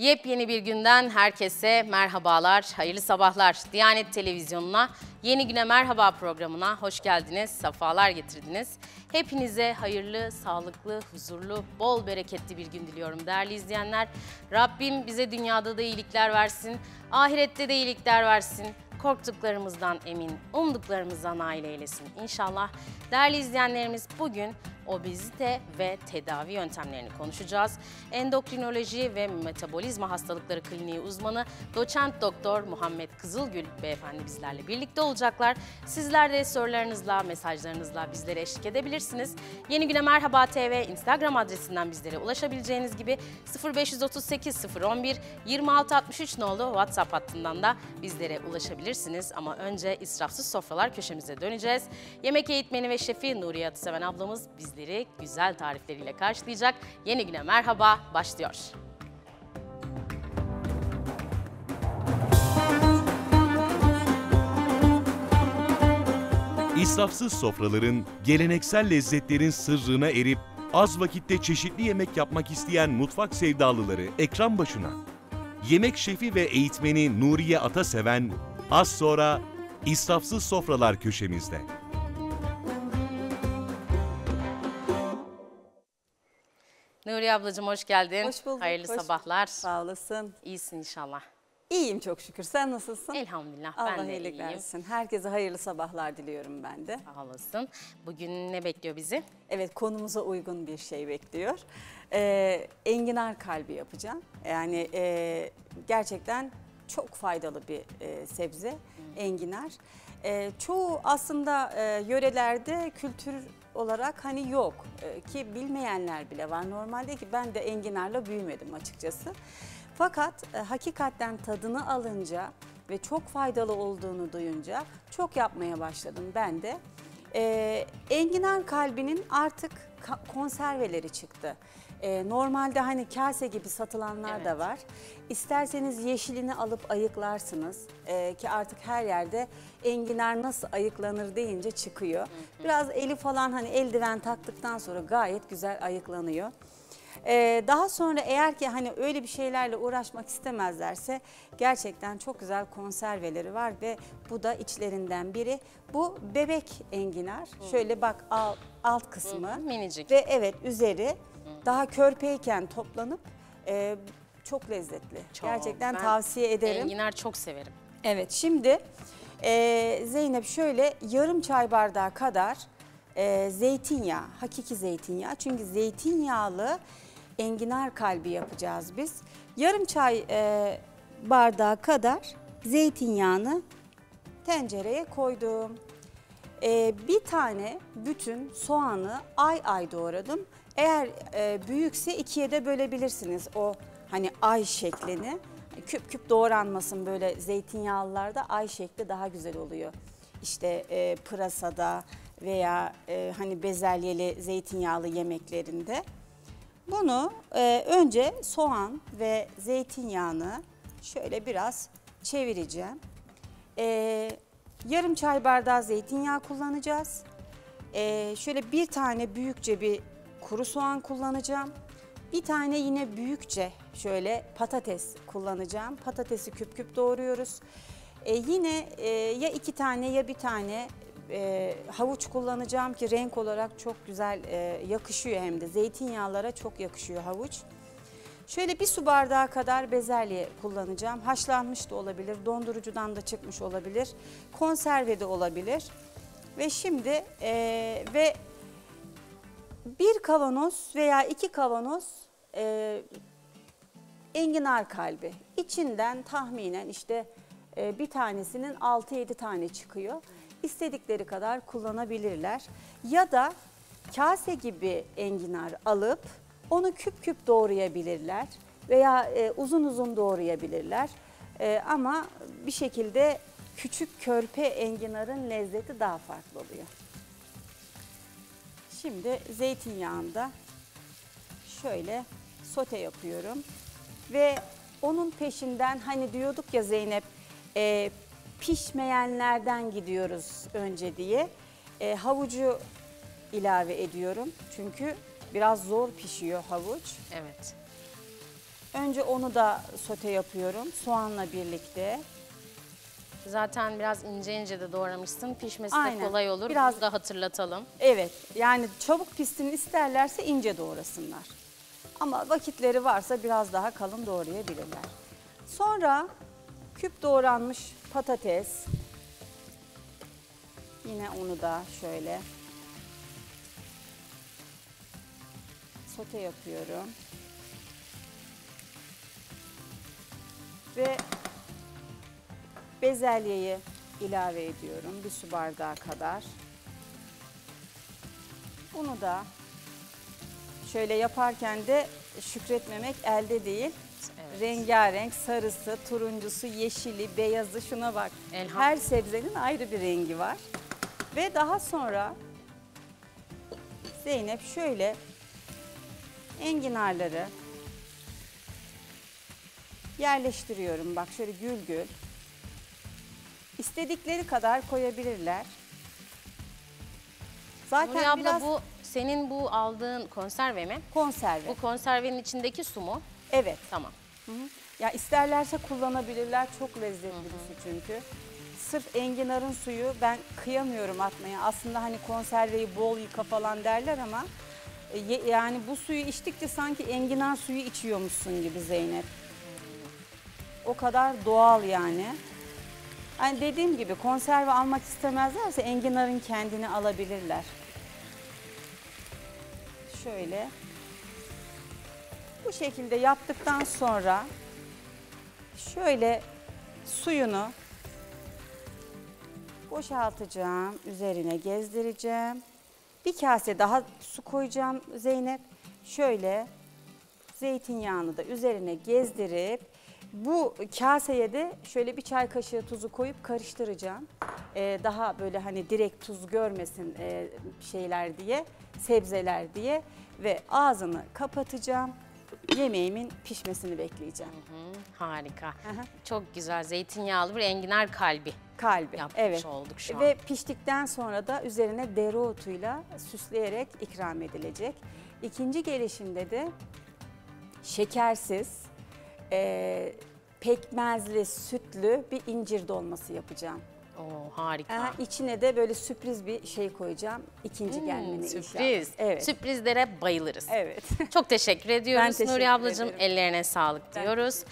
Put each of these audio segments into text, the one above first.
Yepyeni bir günden herkese merhabalar, hayırlı sabahlar. Diyanet Televizyonu'na Yeni Güne Merhaba programına hoş geldiniz, sefalar getirdiniz. Hepinize hayırlı, sağlıklı, huzurlu, bol bereketli bir gün diliyorum değerli izleyenler. Rabbim bize dünyada da iyilikler versin, ahirette de iyilikler versin korktuklarımızdan emin, umduklarımızdan nail eylesin inşallah. Değerli izleyenlerimiz bugün obezite ve tedavi yöntemlerini konuşacağız. Endokrinoloji ve metabolizma hastalıkları kliniği uzmanı doçent doktor Muhammed Kızılgül beyefendi bizlerle birlikte olacaklar. Sizler de sorularınızla, mesajlarınızla bizlere eşlik edebilirsiniz. Yeni Güne Merhaba TV Instagram adresinden bizlere ulaşabileceğiniz gibi 0538 011 2663 nolu WhatsApp hattından da bizlere ulaşabilirsiniz yapabilirsiniz ama önce israfsız sofralar köşemize döneceğiz. Yemek eğitmeni ve şefi Nuriye Atseven ablamız bizleri güzel tarifleriyle karşılayacak. Yeni güne merhaba başlıyor. İsrafsız sofraların, geleneksel lezzetlerin sırrına erip az vakitte çeşitli yemek yapmak isteyen mutfak sevdalıları ekran başına. Yemek şefi ve eğitmeni Nuriye Ataseven Az sonra İsrafsız Sofralar köşemizde. Nuri ablacığım hoş geldin. Hoş bulduk. Hayırlı hoş sabahlar. Sağ olasın. İyisin inşallah. İyiyim çok şükür. Sen nasılsın? Elhamdülillah Allah ben de iyilik iyiyim. versin. Herkese hayırlı sabahlar diliyorum ben de. Sağ olasın. Bugün ne bekliyor bizi? Evet konumuza uygun bir şey bekliyor. Ee, enginar kalbi yapacağım. Yani e, gerçekten çok faydalı bir e, sebze enginar. E, çoğu aslında e, yörelerde kültür olarak hani yok e, ki bilmeyenler bile var. Normalde ki ben de enginarla büyümedim açıkçası. Fakat e, hakikaten tadını alınca ve çok faydalı olduğunu duyunca çok yapmaya başladım ben de. E, enginar kalbinin artık konserveleri çıktı. E, normalde hani kase gibi satılanlar evet. da var. İsterseniz yeşilini alıp ayıklarsınız e, ki artık her yerde enginar nasıl ayıklanır deyince çıkıyor. Hı hı. Biraz eli falan hani eldiven taktıktan sonra gayet güzel ayıklanıyor. Ee, daha sonra eğer ki hani öyle bir şeylerle uğraşmak istemezlerse gerçekten çok güzel konserveleri var ve bu da içlerinden biri. Bu bebek enginar. Hmm. Şöyle bak al alt kısmı hmm, minicik. ve evet üzeri daha körpeyken toplanıp e, çok lezzetli. Çok. Gerçekten ben tavsiye ederim. Enginar çok severim. Evet şimdi e, Zeynep şöyle yarım çay bardağı kadar e, zeytinyağı, hakiki zeytinyağı. Çünkü zeytinyağlı enginar kalbi yapacağız biz. Yarım çay e, bardağı kadar zeytinyağını tencereye koydum. E, bir tane bütün soğanı ay ay doğradım. Eğer e, büyükse ikiye de bölebilirsiniz o hani ay şeklini. Küp küp doğranmasın böyle zeytinyağlılarda ay şekli daha güzel oluyor. İşte e, pırasada veya e, hani bezelyeli zeytinyağlı yemeklerinde. Bunu e, önce soğan ve zeytinyağını şöyle biraz çevireceğim. E, yarım çay bardağı zeytinyağı kullanacağız. E, şöyle bir tane büyükçe bir kuru soğan kullanacağım. Bir tane yine büyükçe şöyle patates kullanacağım. Patatesi küp küp doğruyoruz. E, yine e, ya iki tane ya bir tane e, havuç kullanacağım ki renk olarak çok güzel e, yakışıyor hem de. Zeytinyağlara çok yakışıyor havuç. Şöyle bir su bardağı kadar bezelye kullanacağım. Haşlanmış da olabilir, dondurucudan da çıkmış olabilir, konserve de olabilir. Ve şimdi e, ve bir kavanoz veya iki kavanoz e, enginar kalbi. İçinden tahminen işte e, bir tanesinin 6-7 tane çıkıyor. İstedikleri kadar kullanabilirler. Ya da kase gibi enginar alıp onu küp küp doğrayabilirler veya e, uzun uzun doğrayabilirler. E, ama bir şekilde küçük körpe enginarın lezzeti daha farklı oluyor. Şimdi zeytinyağında şöyle sote yapıyorum. Ve onun peşinden hani diyorduk ya Zeynep e, pişmeyenlerden gidiyoruz önce diye. E, havucu ilave ediyorum. Çünkü biraz zor pişiyor havuç. Evet. Önce onu da sote yapıyorum soğanla birlikte. Zaten biraz ince ince de doğramışsın. Pişmesi Aynen. de kolay olur. Biraz Bunu da hatırlatalım. Evet. Yani çabuk pişsin isterlerse ince doğrasınlar. Ama vakitleri varsa biraz daha kalın doğrayabilirler. Sonra küp doğranmış patates. Yine onu da şöyle sote yapıyorum. Ve Bezelyeyi ilave ediyorum bir su bardağı kadar. Bunu da şöyle yaparken de şükretmemek elde değil. Evet. Rengarenk sarısı, turuncusu, yeşili, beyazı şuna bak. Her sebzenin ayrı bir rengi var. Ve daha sonra Zeynep şöyle enginarları yerleştiriyorum. Bak şöyle gül gül. İstedikleri kadar koyabilirler. Zaten Nuri abla bu senin bu aldığın konserve mi? konserve. Bu konservenin içindeki su mu? Evet. Tamam. Hı hı. Ya isterlerse kullanabilirler. Çok lezzetli bir su çünkü. Sırf enginarın suyu ben kıyamıyorum atmaya. Aslında hani konserveyi bol yıka falan derler ama e, yani bu suyu içtikçe sanki enginar suyu içiyormuşsun gibi Zeynep. O kadar doğal yani. Hani dediğim gibi konserve almak istemezlerse enginarın kendini alabilirler. Şöyle. Bu şekilde yaptıktan sonra şöyle suyunu boşaltacağım. Üzerine gezdireceğim. Bir kase daha su koyacağım Zeynep. Şöyle zeytinyağını da üzerine gezdirip bu kaseye de şöyle bir çay kaşığı tuzu koyup karıştıracağım. Ee, daha böyle hani direkt tuz görmesin e, şeyler diye, sebzeler diye. Ve ağzını kapatacağım. Yemeğimin pişmesini bekleyeceğim. Hı hı, harika. Aha. Çok güzel zeytinyağlı bir enginar kalbi. Kalbi. Yapmış evet. olduk şu an. Ve piştikten sonra da üzerine dereotuyla süsleyerek ikram edilecek. İkinci gelişimde de şekersiz, e, pekmezli, sütlü bir incir dolması yapacağım. Oo, harika. Aha, içine de böyle sürpriz bir şey koyacağım. İkinci hmm, gelmeni Sürpriz. Evet. Sürprizlere bayılırız. Evet. Çok teşekkür ediyoruz ben teşekkür Nuri ablacığım. Ederim. Ellerine sağlık ben diyoruz.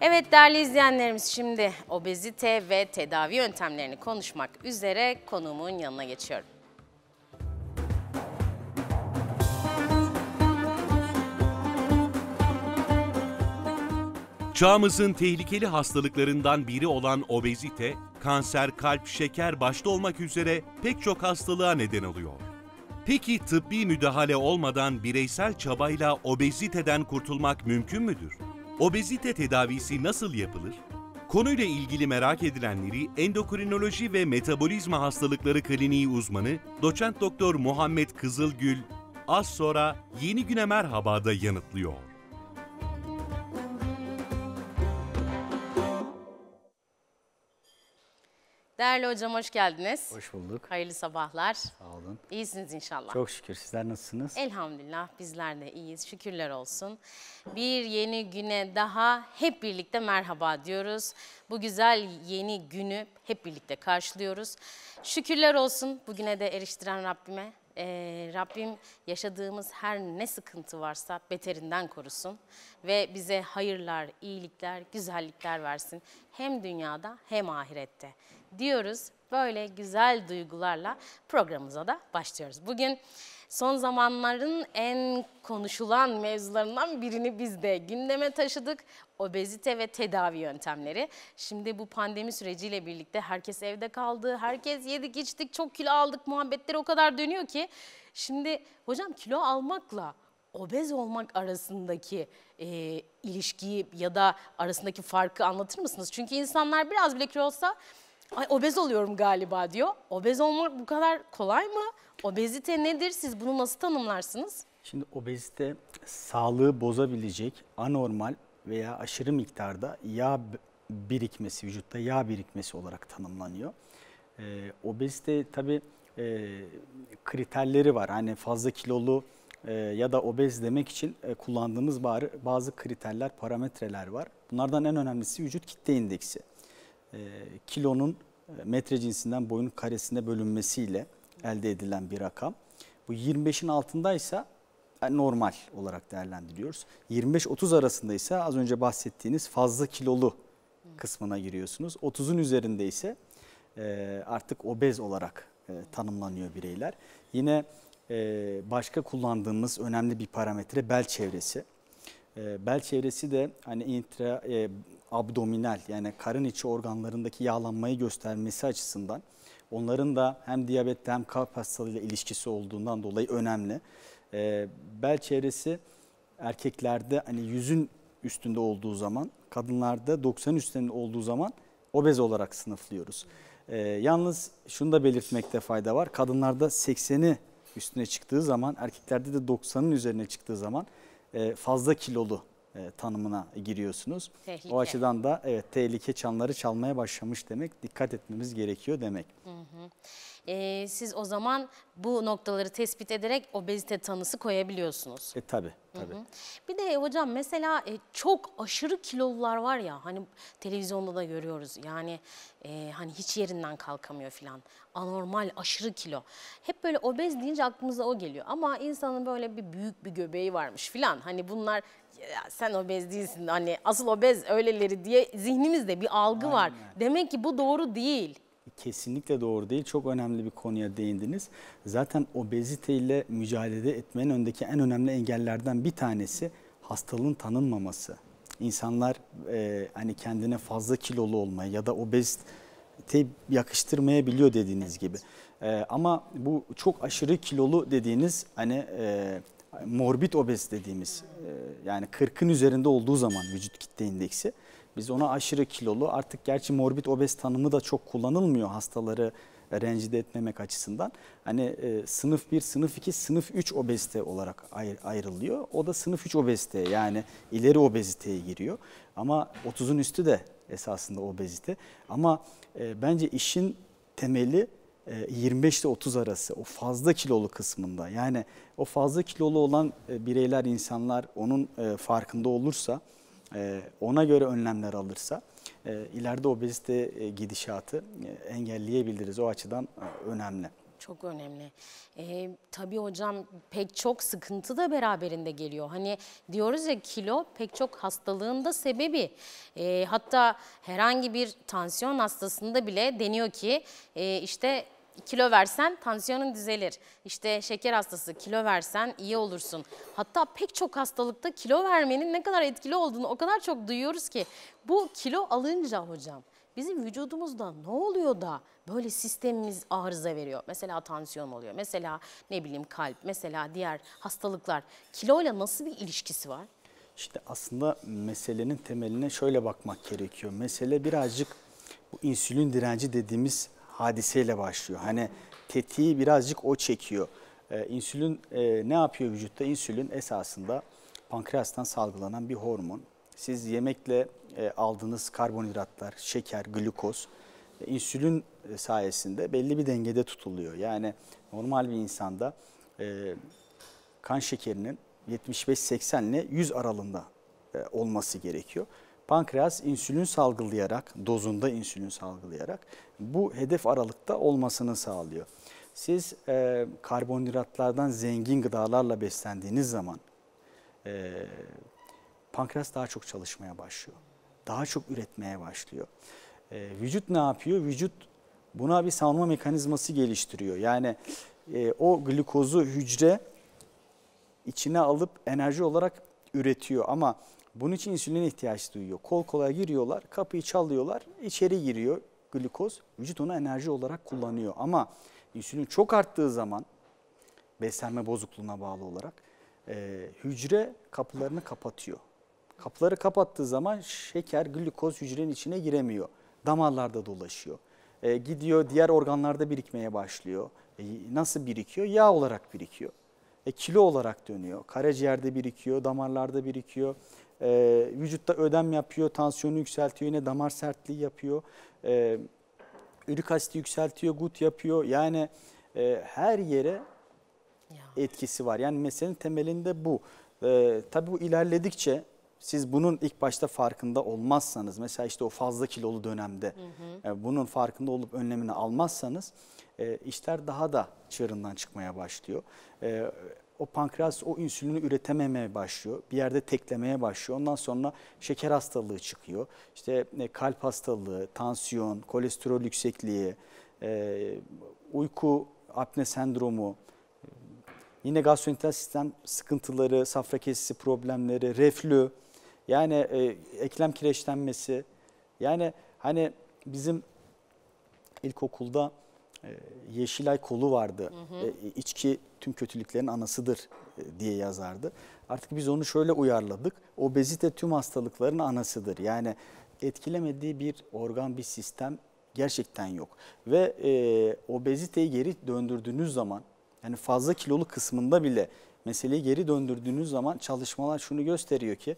Evet değerli izleyenlerimiz şimdi obezite ve tedavi yöntemlerini konuşmak üzere konuğumun yanına geçiyorum. Çağımızın tehlikeli hastalıklarından biri olan obezite, kanser, kalp, şeker başta olmak üzere pek çok hastalığa neden oluyor. Peki tıbbi müdahale olmadan bireysel çabayla obeziteden kurtulmak mümkün müdür? Obezite tedavisi nasıl yapılır? Konuyla ilgili merak edilenleri endokrinoloji ve metabolizma hastalıkları kliniği uzmanı doçent doktor Muhammed Kızılgül az sonra Yeni Güne Merhaba'da yanıtlıyor. Değerli hocam hoş geldiniz. Hoş bulduk. Hayırlı sabahlar. Sağ olun. İyisiniz inşallah. Çok şükür. Sizler nasılsınız? Elhamdülillah bizler de iyiyiz. Şükürler olsun. Bir yeni güne daha hep birlikte merhaba diyoruz. Bu güzel yeni günü hep birlikte karşılıyoruz. Şükürler olsun bugüne de eriştiren Rabbime. Ee, Rabbim yaşadığımız her ne sıkıntı varsa beterinden korusun ve bize hayırlar, iyilikler, güzellikler versin hem dünyada hem ahirette diyoruz. Böyle güzel duygularla programımıza da başlıyoruz. Bugün son zamanların en konuşulan mevzularından birini biz de gündeme taşıdık. Obezite ve tedavi yöntemleri. Şimdi bu pandemi süreciyle birlikte herkes evde kaldı, herkes yedik içtik, çok kilo aldık muhabbetler o kadar dönüyor ki. Şimdi hocam kilo almakla obez olmak arasındaki e, ilişkiyi ya da arasındaki farkı anlatır mısınız? Çünkü insanlar biraz bile kilo olsa Ay obez oluyorum galiba diyor. Obez olmak bu kadar kolay mı? Obezite nedir? Siz bunu nasıl tanımlarsınız? Şimdi obezite sağlığı bozabilecek anormal veya aşırı miktarda yağ birikmesi, vücutta yağ birikmesi olarak tanımlanıyor. Ee, obezite tabii e, kriterleri var. Hani fazla kilolu e, ya da obez demek için e, kullandığımız bazı kriterler, parametreler var. Bunlardan en önemlisi vücut kitle indeksi e, kilonun e, metre cinsinden boyun karesine bölünmesiyle elde edilen bir rakam. Bu 25'in altındaysa e, normal olarak değerlendiriyoruz. 25-30 arasında ise az önce bahsettiğiniz fazla kilolu kısmına giriyorsunuz. 30'un üzerinde ise e, artık obez olarak tanımlanıyor bireyler. Yine başka kullandığımız önemli bir parametre bel çevresi. bel çevresi de hani intra abdominal yani karın içi organlarındaki yağlanmayı göstermesi açısından onların da hem diyabetle hem kalp hastalığıyla ilişkisi olduğundan dolayı önemli. E, bel çevresi erkeklerde hani yüzün üstünde olduğu zaman, kadınlarda 90 üstünde olduğu zaman obez olarak sınıflıyoruz. E, yalnız şunu da belirtmekte fayda var. Kadınlarda 80'i üstüne çıktığı zaman, erkeklerde de 90'ın üzerine çıktığı zaman e, fazla kilolu e, tanımına giriyorsunuz. Tehlike. O açıdan da evet tehlike çanları çalmaya başlamış demek dikkat etmemiz gerekiyor demek. Hı hı. E, siz o zaman bu noktaları tespit ederek obezite tanısı koyabiliyorsunuz. E tabi. Tabii. Bir de hocam mesela e, çok aşırı kilolular var ya hani televizyonda da görüyoruz yani e, hani hiç yerinden kalkamıyor filan anormal aşırı kilo. Hep böyle obez deyince aklımıza o geliyor ama insanın böyle bir büyük bir göbeği varmış filan hani bunlar ya sen obez değilsin hani asıl obez öyleleri diye zihnimizde bir algı Aynen. var. Demek ki bu doğru değil. Kesinlikle doğru değil. Çok önemli bir konuya değindiniz. Zaten obeziteyle mücadele etmenin öndeki en önemli engellerden bir tanesi hastalığın tanınmaması. İnsanlar e, hani kendine fazla kilolu olmaya ya da obezite yakıştırmayabiliyor dediğiniz gibi. E, ama bu çok aşırı kilolu dediğiniz hani e, morbid obez dediğimiz e, yani 40'ın üzerinde olduğu zaman vücut kitle indeksi biz ona aşırı kilolu artık gerçi morbid obez tanımı da çok kullanılmıyor hastaları rencide etmemek açısından. Hani e, sınıf 1, sınıf 2, sınıf 3 obezite olarak ayr ayrılıyor. O da sınıf 3 obezite yani ileri obeziteye giriyor. Ama 30'un üstü de esasında obezite. Ama e, bence işin temeli 25 e, ile 30 arası o fazla kilolu kısmında yani o fazla kilolu olan e, bireyler insanlar onun e, farkında olursa ona göre önlemler alırsa ileride obezite gidişatı engelleyebiliriz o açıdan önemli. Çok önemli. Ee, tabii hocam pek çok sıkıntı da beraberinde geliyor. Hani diyoruz ya kilo pek çok hastalığın da sebebi. Ee, hatta herhangi bir tansiyon hastasında bile deniyor ki e, işte kilo versen tansiyonun düzelir. İşte şeker hastası kilo versen iyi olursun. Hatta pek çok hastalıkta kilo vermenin ne kadar etkili olduğunu o kadar çok duyuyoruz ki. Bu kilo alınca hocam bizim vücudumuzda ne oluyor da böyle sistemimiz arıza veriyor. Mesela tansiyon oluyor, mesela ne bileyim kalp, mesela diğer hastalıklar. Kiloyla nasıl bir ilişkisi var? İşte aslında meselenin temeline şöyle bakmak gerekiyor. Mesele birazcık bu insülin direnci dediğimiz hadiseyle başlıyor. Hani tetiği birazcık o çekiyor. E, insülin e, ne yapıyor vücutta? İnsülin esasında pankreastan salgılanan bir hormon. Siz yemekle e, aldığınız karbonhidratlar, şeker, glukoz e, insülin e, sayesinde belli bir dengede tutuluyor. Yani normal bir insanda e, kan şekerinin 75-80 ile 100 aralığında e, olması gerekiyor. Pankreas insülin salgılayarak, dozunda insülin salgılayarak bu hedef aralıkta olmasını sağlıyor. Siz e, karbonhidratlardan zengin gıdalarla beslendiğiniz zaman e, pankreas daha çok çalışmaya başlıyor. Daha çok üretmeye başlıyor. E, vücut ne yapıyor? Vücut buna bir savunma mekanizması geliştiriyor. Yani e, o glikozu hücre içine alıp enerji olarak üretiyor ama bunun için insülin ihtiyaç duyuyor. Kol kolaya giriyorlar, kapıyı çalıyorlar, içeri giriyor glikoz. Vücut onu enerji olarak kullanıyor. Ama insülin çok arttığı zaman beslenme bozukluğuna bağlı olarak e, hücre kapılarını kapatıyor. Kapıları kapattığı zaman şeker, glikoz hücrenin içine giremiyor. Damarlarda dolaşıyor. E, gidiyor diğer organlarda birikmeye başlıyor. E, nasıl birikiyor? Yağ olarak birikiyor. E, kilo olarak dönüyor. Karaciğerde birikiyor, damarlarda birikiyor e, vücutta ödem yapıyor, tansiyonu yükseltiyor, yine damar sertliği yapıyor, e, ürik asidi yükseltiyor, gut yapıyor. Yani e, her yere etkisi var. Yani meselenin temelinde bu. E, tabii bu ilerledikçe siz bunun ilk başta farkında olmazsanız mesela işte o fazla kilolu dönemde hı hı. E, bunun farkında olup önlemini almazsanız e, işler daha da çığırından çıkmaya başlıyor. E, o pankreas o insülini üretememeye başlıyor. Bir yerde teklemeye başlıyor. Ondan sonra şeker hastalığı çıkıyor. İşte e, kalp hastalığı, tansiyon, kolesterol yüksekliği, e, uyku apne sendromu, yine gastrointestinal sistem sıkıntıları, safra kesisi problemleri, reflü, yani e, eklem kireçlenmesi. Yani hani bizim ilkokulda e, Yeşilay kolu vardı. Hı hı. E, içki tüm kötülüklerin anasıdır e, diye yazardı. Artık biz onu şöyle uyarladık. Obezite tüm hastalıkların anasıdır. Yani etkilemediği bir organ, bir sistem gerçekten yok. Ve e, obeziteyi geri döndürdüğünüz zaman yani fazla kilolu kısmında bile meseleyi geri döndürdüğünüz zaman çalışmalar şunu gösteriyor ki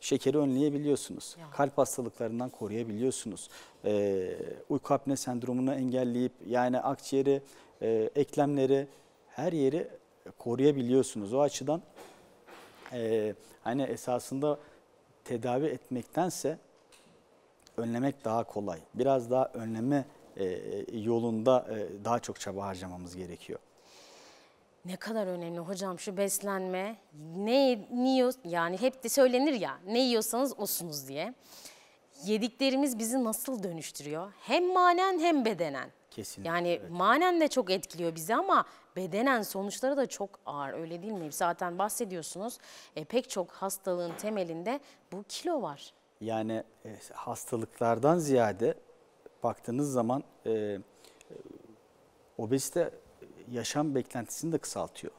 şekeri önleyebiliyorsunuz. Ya. Kalp hastalıklarından koruyabiliyorsunuz. Ee, uyku apne sendromunu engelleyip yani akciğeri, e, eklemleri her yeri koruyabiliyorsunuz. O açıdan e, hani esasında tedavi etmektense önlemek daha kolay. Biraz daha önleme e, yolunda e, daha çok çaba harcamamız gerekiyor. Ne kadar önemli hocam şu beslenme. Ne, ne yiyor, yani hep de söylenir ya ne yiyorsanız osunuz diye. Yediklerimiz bizi nasıl dönüştürüyor? Hem manen hem bedenen. Kesinlikle. Yani evet. manen de çok etkiliyor bizi ama bedenen sonuçları da çok ağır öyle değil mi? Zaten bahsediyorsunuz e, pek çok hastalığın temelinde bu kilo var. Yani e, hastalıklardan ziyade baktığınız zaman e, e obezite yaşam beklentisini de kısaltıyor.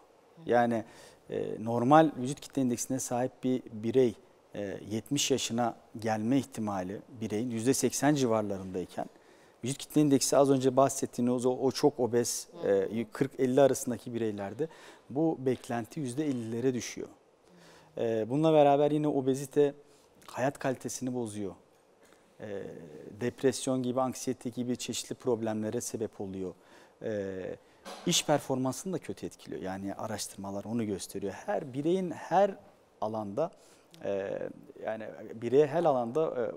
Yani e, normal vücut kitle indeksine sahip bir birey e, 70 yaşına gelme ihtimali bireyin %80 civarlarındayken vücut kitle indeksi az önce bahsettiğiniz o, o çok obez e, 40-50 arasındaki bireylerde bu beklenti %50'lere düşüyor. E, bununla beraber yine obezite hayat kalitesini bozuyor. E, depresyon gibi, anksiyete gibi çeşitli problemlere sebep oluyor. Evet iş performansını da kötü etkiliyor. Yani araştırmalar onu gösteriyor. Her bireyin her alanda e, yani bireye her alanda e,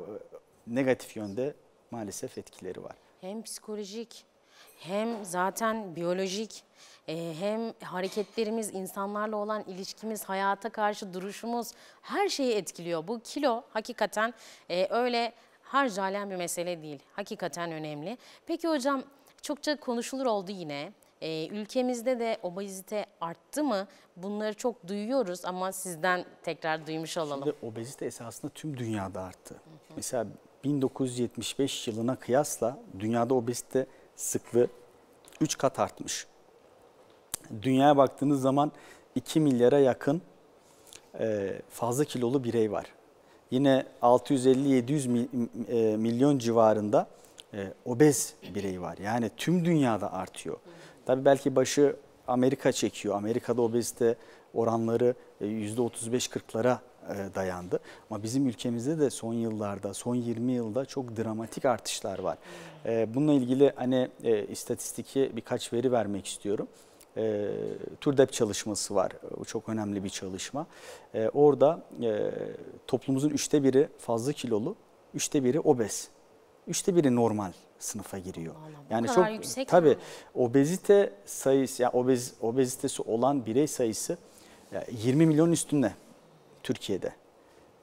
negatif yönde maalesef etkileri var. Hem psikolojik hem zaten biyolojik e, hem hareketlerimiz, insanlarla olan ilişkimiz, hayata karşı duruşumuz her şeyi etkiliyor. Bu kilo hakikaten e, öyle harcalayan bir mesele değil. Hakikaten önemli. Peki hocam çokça konuşulur oldu yine e, ülkemizde de obezite arttı mı? Bunları çok duyuyoruz ama sizden tekrar duymuş olalım. Şimdi obezite esasında tüm dünyada arttı. Hı hı. Mesela 1975 yılına kıyasla dünyada obezite sıklığı 3 kat artmış. Dünyaya baktığınız zaman 2 milyara yakın e, fazla kilolu birey var. Yine 650-700 e, milyon civarında e, obez birey var. Yani tüm dünyada artıyor. Tabii belki başı Amerika çekiyor. Amerika'da obezite oranları %35-40'lara e, e, dayandı. Ama bizim ülkemizde de son yıllarda, son 20 yılda çok dramatik artışlar var. E, bununla ilgili hani istatistiki birkaç veri vermek istiyorum. E, TÜRDEP çalışması var. O çok önemli bir çalışma. E, orada e, toplumumuzun üçte biri fazla kilolu, üçte biri obez, üçte biri normal sınıfa giriyor. Allah Allah, yani çok yüksek tabii mi? obezite sayısı yani obez obezitesi olan birey sayısı 20 milyon üstünde Türkiye'de.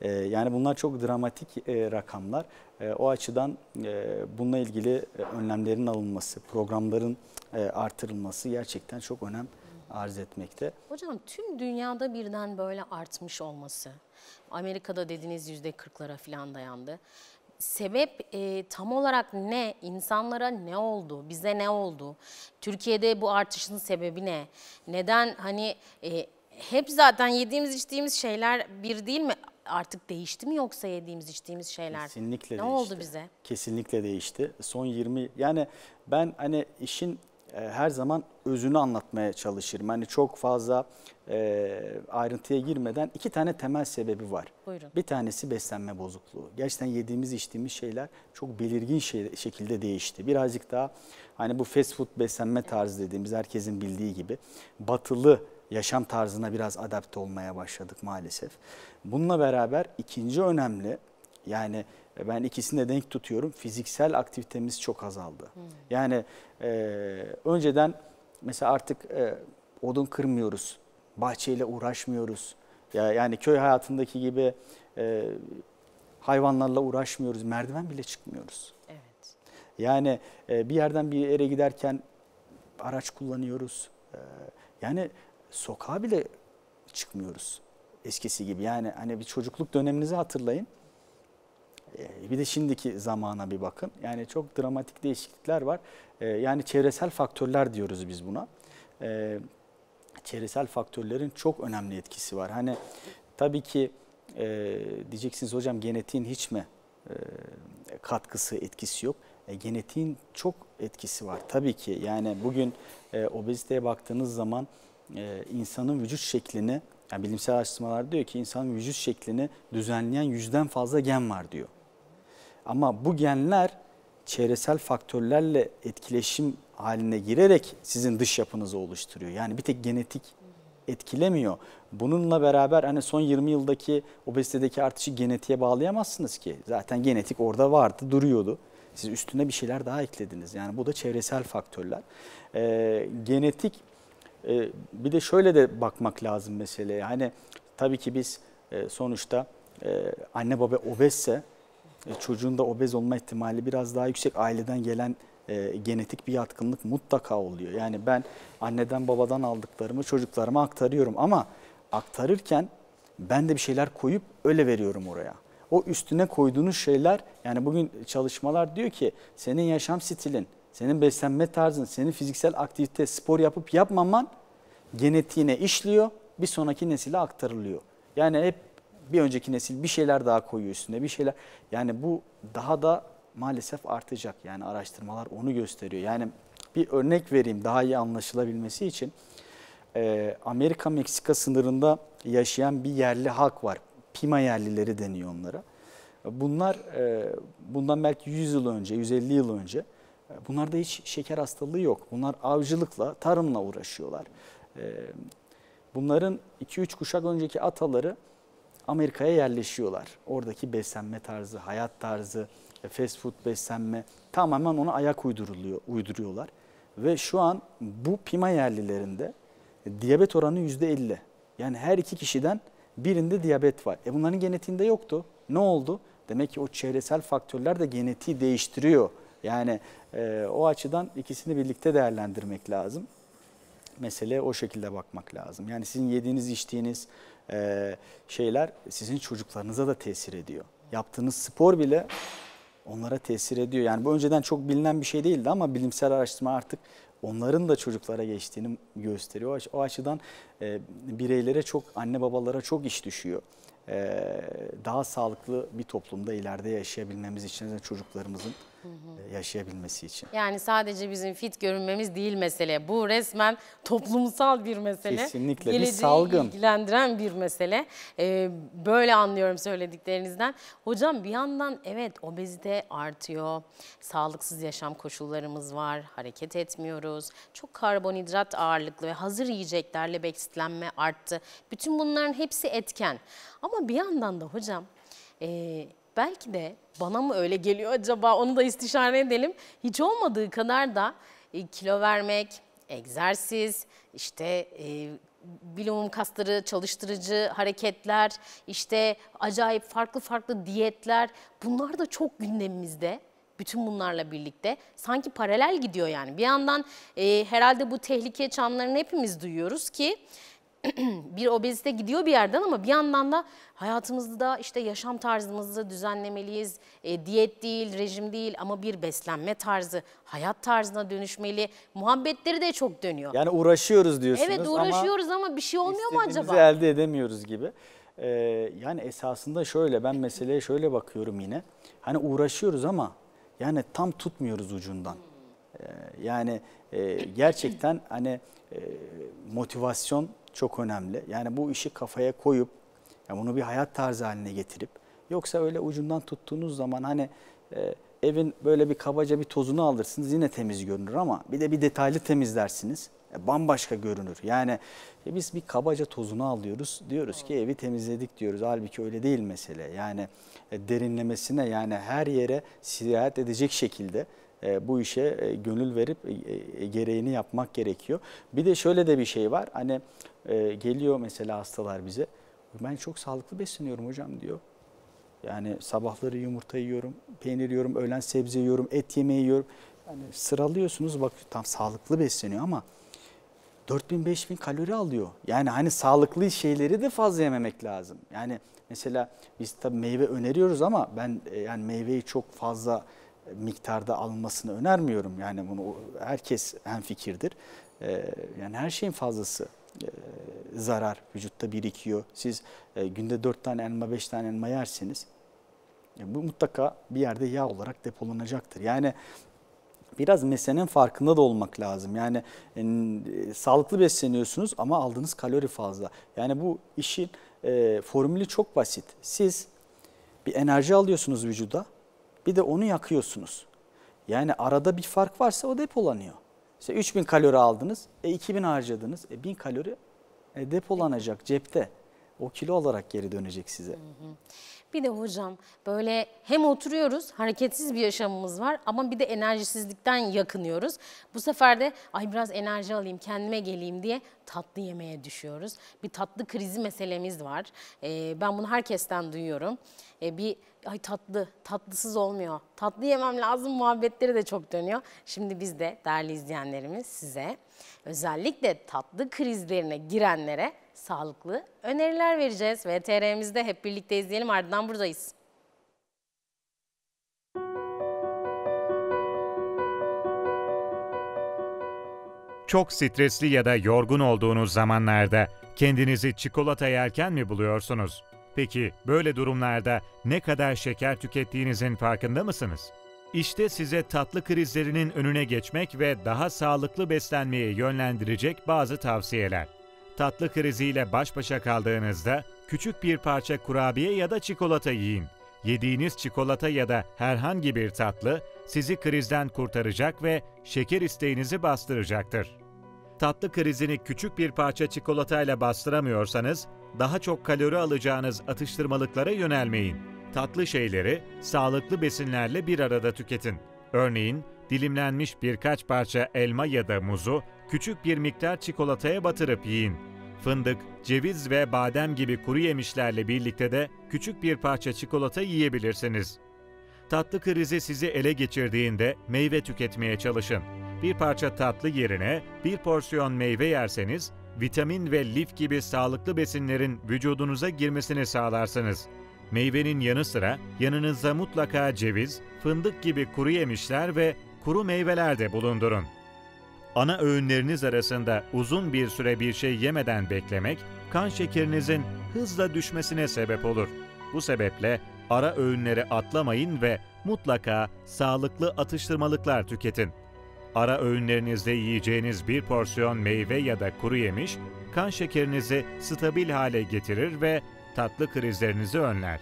Ee, yani bunlar çok dramatik e, rakamlar. Ee, o açıdan e, bununla ilgili e, önlemlerin alınması, programların e, artırılması gerçekten çok önem arz etmekte. Hocam tüm dünyada birden böyle artmış olması, Amerika'da dediğiniz yüzde 40'lara falan dayandı sebep e, tam olarak ne? İnsanlara ne oldu? Bize ne oldu? Türkiye'de bu artışın sebebi ne? Neden hani e, hep zaten yediğimiz içtiğimiz şeyler bir değil mi? Artık değişti mi yoksa yediğimiz içtiğimiz şeyler? Kesinlikle ne değişti. Ne oldu bize? Kesinlikle değişti. Son 20 yani ben hani işin e, her zaman özünü anlatmaya çalışırım. Hani çok fazla e, ayrıntıya girmeden iki tane temel sebebi var. Buyurun. Bir tanesi beslenme bozukluğu. Gerçekten yediğimiz içtiğimiz şeyler çok belirgin şey, şekilde değişti. Birazcık daha hani bu fast food beslenme tarzı dediğimiz herkesin bildiği gibi batılı yaşam tarzına biraz adapte olmaya başladık maalesef. Bununla beraber ikinci önemli yani e, ben ikisini de denk tutuyorum. Fiziksel aktivitemiz çok azaldı. Hmm. Yani e, önceden mesela artık e, odun kırmıyoruz, bahçeyle uğraşmıyoruz. Ya, yani köy hayatındaki gibi e, hayvanlarla uğraşmıyoruz, merdiven bile çıkmıyoruz. Evet. Yani e, bir yerden bir yere giderken araç kullanıyoruz. E, yani sokağa bile çıkmıyoruz eskisi gibi. Yani hani bir çocukluk döneminizi hatırlayın. Ee, bir de şimdiki zamana bir bakın. Yani çok dramatik değişiklikler var. Ee, yani çevresel faktörler diyoruz biz buna. Ee, çevresel faktörlerin çok önemli etkisi var. Hani tabii ki e, diyeceksiniz hocam genetiğin hiç mi e, katkısı, etkisi yok? E, genetiğin çok etkisi var tabii ki. Yani bugün e, obeziteye baktığınız zaman insanın vücut şeklini, yani bilimsel araştırmalar diyor ki insanın vücut şeklini düzenleyen yüzden fazla gen var diyor. Ama bu genler çevresel faktörlerle etkileşim haline girerek sizin dış yapınızı oluşturuyor. Yani bir tek genetik etkilemiyor. Bununla beraber hani son 20 yıldaki obezitedeki artışı genetiğe bağlayamazsınız ki. Zaten genetik orada vardı, duruyordu. Siz üstüne bir şeyler daha eklediniz. Yani bu da çevresel faktörler. Ee, genetik e, bir de şöyle de bakmak lazım meseleye. Hani tabii ki biz e, sonuçta e, anne baba obezse e, çocuğun da obez olma ihtimali biraz daha yüksek aileden gelen e, genetik bir yatkınlık mutlaka oluyor. Yani ben anneden babadan aldıklarımı çocuklarıma aktarıyorum ama aktarırken ben de bir şeyler koyup öyle veriyorum oraya. O üstüne koyduğunuz şeyler yani bugün çalışmalar diyor ki senin yaşam stilin, senin beslenme tarzın, senin fiziksel aktivite, spor yapıp yapmaman genetiğine işliyor bir sonraki nesile aktarılıyor. Yani hep bir önceki nesil bir şeyler daha koyuyor üstüne bir şeyler. Yani bu daha da maalesef artacak. Yani araştırmalar onu gösteriyor. Yani bir örnek vereyim daha iyi anlaşılabilmesi için. Ee, Amerika-Meksika sınırında yaşayan bir yerli halk var. Pima yerlileri deniyor onlara. Bunlar e, bundan belki 100 yıl önce, 150 yıl önce e, bunlarda hiç şeker hastalığı yok. Bunlar avcılıkla, tarımla uğraşıyorlar. E, bunların 2-3 kuşak önceki ataları Amerika'ya yerleşiyorlar. Oradaki beslenme tarzı, hayat tarzı, e, fast food beslenme tamamen ona ayak uyduruluyor, uyduruyorlar. Ve şu an bu Pima yerlilerinde e, diyabet oranı %50. Yani her iki kişiden birinde diyabet var. E bunların genetiğinde yoktu. Ne oldu? Demek ki o çevresel faktörler de genetiği değiştiriyor. Yani e, o açıdan ikisini birlikte değerlendirmek lazım mesele o şekilde bakmak lazım. Yani sizin yediğiniz, içtiğiniz e, şeyler sizin çocuklarınıza da tesir ediyor. Yaptığınız spor bile onlara tesir ediyor. Yani bu önceden çok bilinen bir şey değildi ama bilimsel araştırma artık onların da çocuklara geçtiğini gösteriyor. O açıdan e, bireylere çok, anne babalara çok iş düşüyor. E, daha sağlıklı bir toplumda ileride yaşayabilmemiz için de çocuklarımızın yaşayabilmesi için. Yani sadece bizim fit görünmemiz değil mesele. Bu resmen toplumsal bir mesele. Kesinlikle Geleceği bir salgın. ilgilendiren bir mesele. Ee, böyle anlıyorum söylediklerinizden. Hocam bir yandan evet obezite artıyor. Sağlıksız yaşam koşullarımız var. Hareket etmiyoruz. Çok karbonhidrat ağırlıklı ve hazır yiyeceklerle beslenme arttı. Bütün bunların hepsi etken. Ama bir yandan da hocam... E, belki de bana mı öyle geliyor acaba onu da istişare edelim. Hiç olmadığı kadar da e, kilo vermek, egzersiz, işte e, bilumum kasları çalıştırıcı hareketler, işte acayip farklı farklı diyetler bunlar da çok gündemimizde. Bütün bunlarla birlikte sanki paralel gidiyor yani. Bir yandan e, herhalde bu tehlike çanlarını hepimiz duyuyoruz ki bir obezite gidiyor bir yerden ama bir yandan da hayatımızda işte yaşam tarzımızı düzenlemeliyiz. E, diyet değil, rejim değil ama bir beslenme tarzı, hayat tarzına dönüşmeli. Muhabbetleri de çok dönüyor. Yani uğraşıyoruz diyorsunuz Evet uğraşıyoruz ama, ama bir şey olmuyor mu acaba? elde edemiyoruz gibi. Ee, yani esasında şöyle ben meseleye şöyle bakıyorum yine. Hani uğraşıyoruz ama yani tam tutmuyoruz ucundan. Ee, yani e, gerçekten hani e, motivasyon çok önemli. Yani bu işi kafaya koyup, yani bunu bir hayat tarzı haline getirip, yoksa öyle ucundan tuttuğunuz zaman hani e, evin böyle bir kabaca bir tozunu alırsınız yine temiz görünür ama bir de bir detaylı temizlersiniz e, bambaşka görünür. Yani e, biz bir kabaca tozunu alıyoruz. Diyoruz ki evi temizledik diyoruz. Halbuki öyle değil mesele. Yani e, derinlemesine yani her yere sirayet edecek şekilde bu işe gönül verip gereğini yapmak gerekiyor. Bir de şöyle de bir şey var. Hani e, geliyor mesela hastalar bize. Ben çok sağlıklı besleniyorum hocam diyor. Yani sabahları yumurta yiyorum, peynir yiyorum, öğlen sebze yiyorum, et yemeği yiyorum. Yani sıralıyorsunuz bak tam sağlıklı besleniyor ama 4000-5000 kalori alıyor. Yani hani sağlıklı şeyleri de fazla yememek lazım. Yani mesela biz tabi meyve öneriyoruz ama ben e, yani meyveyi çok fazla e, miktarda almasını önermiyorum. Yani bunu herkes hem fikirdir. E, yani her şeyin fazlası e, zarar vücutta birikiyor. Siz e, günde 4 tane elma 5 tane elma yerseniz e, bu mutlaka bir yerde yağ olarak depolanacaktır. Yani biraz meselenin farkında da olmak lazım. Yani e, e, sağlıklı besleniyorsunuz ama aldığınız kalori fazla. Yani bu işin e, formülü çok basit. Siz bir enerji alıyorsunuz vücuda bir de onu yakıyorsunuz. Yani arada bir fark varsa o depolanıyor. İşte 3000 kalori aldınız, e 2000 harcadınız, e 1000 kalori e, depolanacak cepte. O kilo olarak geri dönecek size. Hı hı. Bir de hocam böyle hem oturuyoruz hareketsiz bir yaşamımız var ama bir de enerjisizlikten yakınıyoruz. Bu sefer de ay biraz enerji alayım kendime geleyim diye tatlı yemeye düşüyoruz. Bir tatlı krizi meselemiz var. Ee, ben bunu herkesten duyuyorum. Ee, bir ay tatlı, tatlısız olmuyor. Tatlı yemem lazım muhabbetleri de çok dönüyor. Şimdi biz de değerli izleyenlerimiz size özellikle tatlı krizlerine girenlere sağlıklı öneriler vereceğiz. VTR'mizde hep birlikte izleyelim ardından buradayız. Çok stresli ya da yorgun olduğunuz zamanlarda kendinizi çikolata yerken mi buluyorsunuz? Peki böyle durumlarda ne kadar şeker tükettiğinizin farkında mısınız? İşte size tatlı krizlerinin önüne geçmek ve daha sağlıklı beslenmeye yönlendirecek bazı tavsiyeler tatlı kriziyle baş başa kaldığınızda küçük bir parça kurabiye ya da çikolata yiyin. Yediğiniz çikolata ya da herhangi bir tatlı sizi krizden kurtaracak ve şeker isteğinizi bastıracaktır. Tatlı krizini küçük bir parça çikolatayla bastıramıyorsanız, daha çok kalori alacağınız atıştırmalıklara yönelmeyin. Tatlı şeyleri sağlıklı besinlerle bir arada tüketin. Örneğin dilimlenmiş birkaç parça elma ya da muzu küçük bir miktar çikolataya batırıp yiyin. Fındık, ceviz ve badem gibi kuru yemişlerle birlikte de küçük bir parça çikolata yiyebilirsiniz. Tatlı krizi sizi ele geçirdiğinde meyve tüketmeye çalışın. Bir parça tatlı yerine bir porsiyon meyve yerseniz vitamin ve lif gibi sağlıklı besinlerin vücudunuza girmesini sağlarsınız. Meyvenin yanı sıra yanınızda mutlaka ceviz, fındık gibi kuru yemişler ve kuru meyveler de bulundurun ana öğünleriniz arasında uzun bir süre bir şey yemeden beklemek, kan şekerinizin hızla düşmesine sebep olur. Bu sebeple ara öğünleri atlamayın ve mutlaka sağlıklı atıştırmalıklar tüketin. Ara öğünlerinizde yiyeceğiniz bir porsiyon meyve ya da kuru yemiş, kan şekerinizi stabil hale getirir ve tatlı krizlerinizi önler.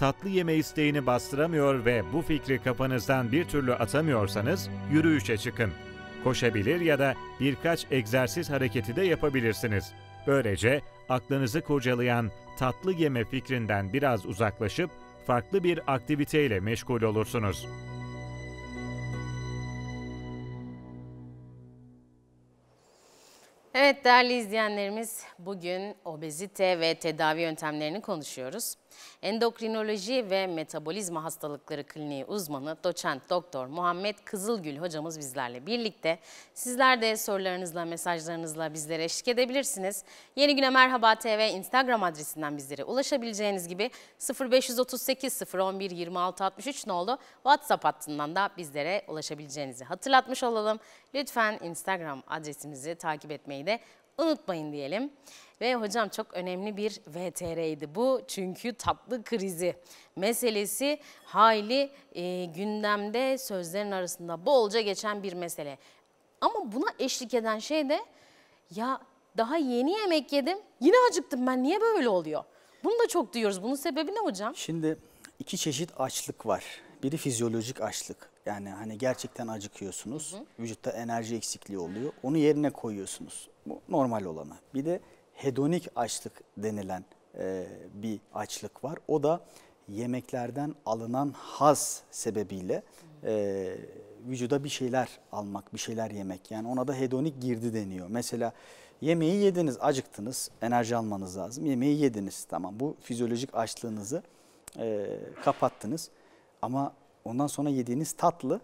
Tatlı yeme isteğini bastıramıyor ve bu fikri kafanızdan bir türlü atamıyorsanız yürüyüşe çıkın. Koşabilir ya da birkaç egzersiz hareketi de yapabilirsiniz. Böylece aklınızı kurcalayan tatlı yeme fikrinden biraz uzaklaşıp farklı bir aktiviteyle meşgul olursunuz. Evet değerli izleyenlerimiz bugün obezite ve tedavi yöntemlerini konuşuyoruz. Endokrinoloji ve metabolizma hastalıkları kliniği uzmanı doçent doktor Muhammed Kızılgül hocamız bizlerle birlikte. Sizler de sorularınızla, mesajlarınızla bizlere eşlik edebilirsiniz. Yeni Güne Merhaba TV Instagram adresinden bizlere ulaşabileceğiniz gibi 0538 011 26 63 nolu WhatsApp hattından da bizlere ulaşabileceğinizi hatırlatmış olalım. Lütfen Instagram adresimizi takip etmeyi de unutmayın diyelim. Ve hocam çok önemli bir VTR'ydi bu. Çünkü tatlı krizi meselesi hayli e, gündemde sözlerin arasında bolca geçen bir mesele. Ama buna eşlik eden şey de ya daha yeni yemek yedim yine acıktım ben niye böyle oluyor? Bunu da çok duyuyoruz. Bunun sebebi ne hocam? Şimdi iki çeşit açlık var. Biri fizyolojik açlık. Yani hani gerçekten acıkıyorsunuz. Hı hı. Vücutta enerji eksikliği oluyor. Onu yerine koyuyorsunuz. Bu normal olanı. Bir de hedonik açlık denilen e, bir açlık var. O da yemeklerden alınan haz sebebiyle e, vücuda bir şeyler almak, bir şeyler yemek. Yani ona da hedonik girdi deniyor. Mesela yemeği yediniz, acıktınız, enerji almanız lazım. Yemeği yediniz, tamam bu fizyolojik açlığınızı e, kapattınız. Ama ondan sonra yediğiniz tatlı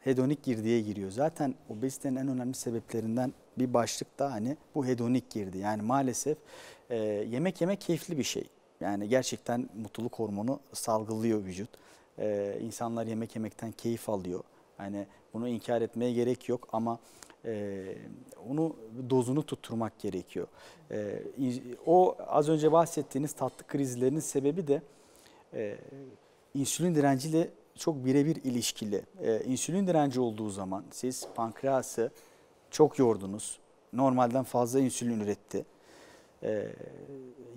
hedonik girdiye giriyor. Zaten obezitenin en önemli sebeplerinden bir başlık da hani bu hedonik girdi. Yani maalesef e, yemek yemek keyifli bir şey. Yani gerçekten mutluluk hormonu salgılıyor vücut. E, insanlar yemek yemekten keyif alıyor. Yani bunu inkar etmeye gerek yok ama e, onu dozunu tutturmak gerekiyor. E, o az önce bahsettiğiniz tatlı krizlerinin sebebi de e, insülin direnciyle çok birebir ilişkili. E, insülin direnci olduğu zaman siz pankreası çok yordunuz. Normalden fazla insülin üretti. E,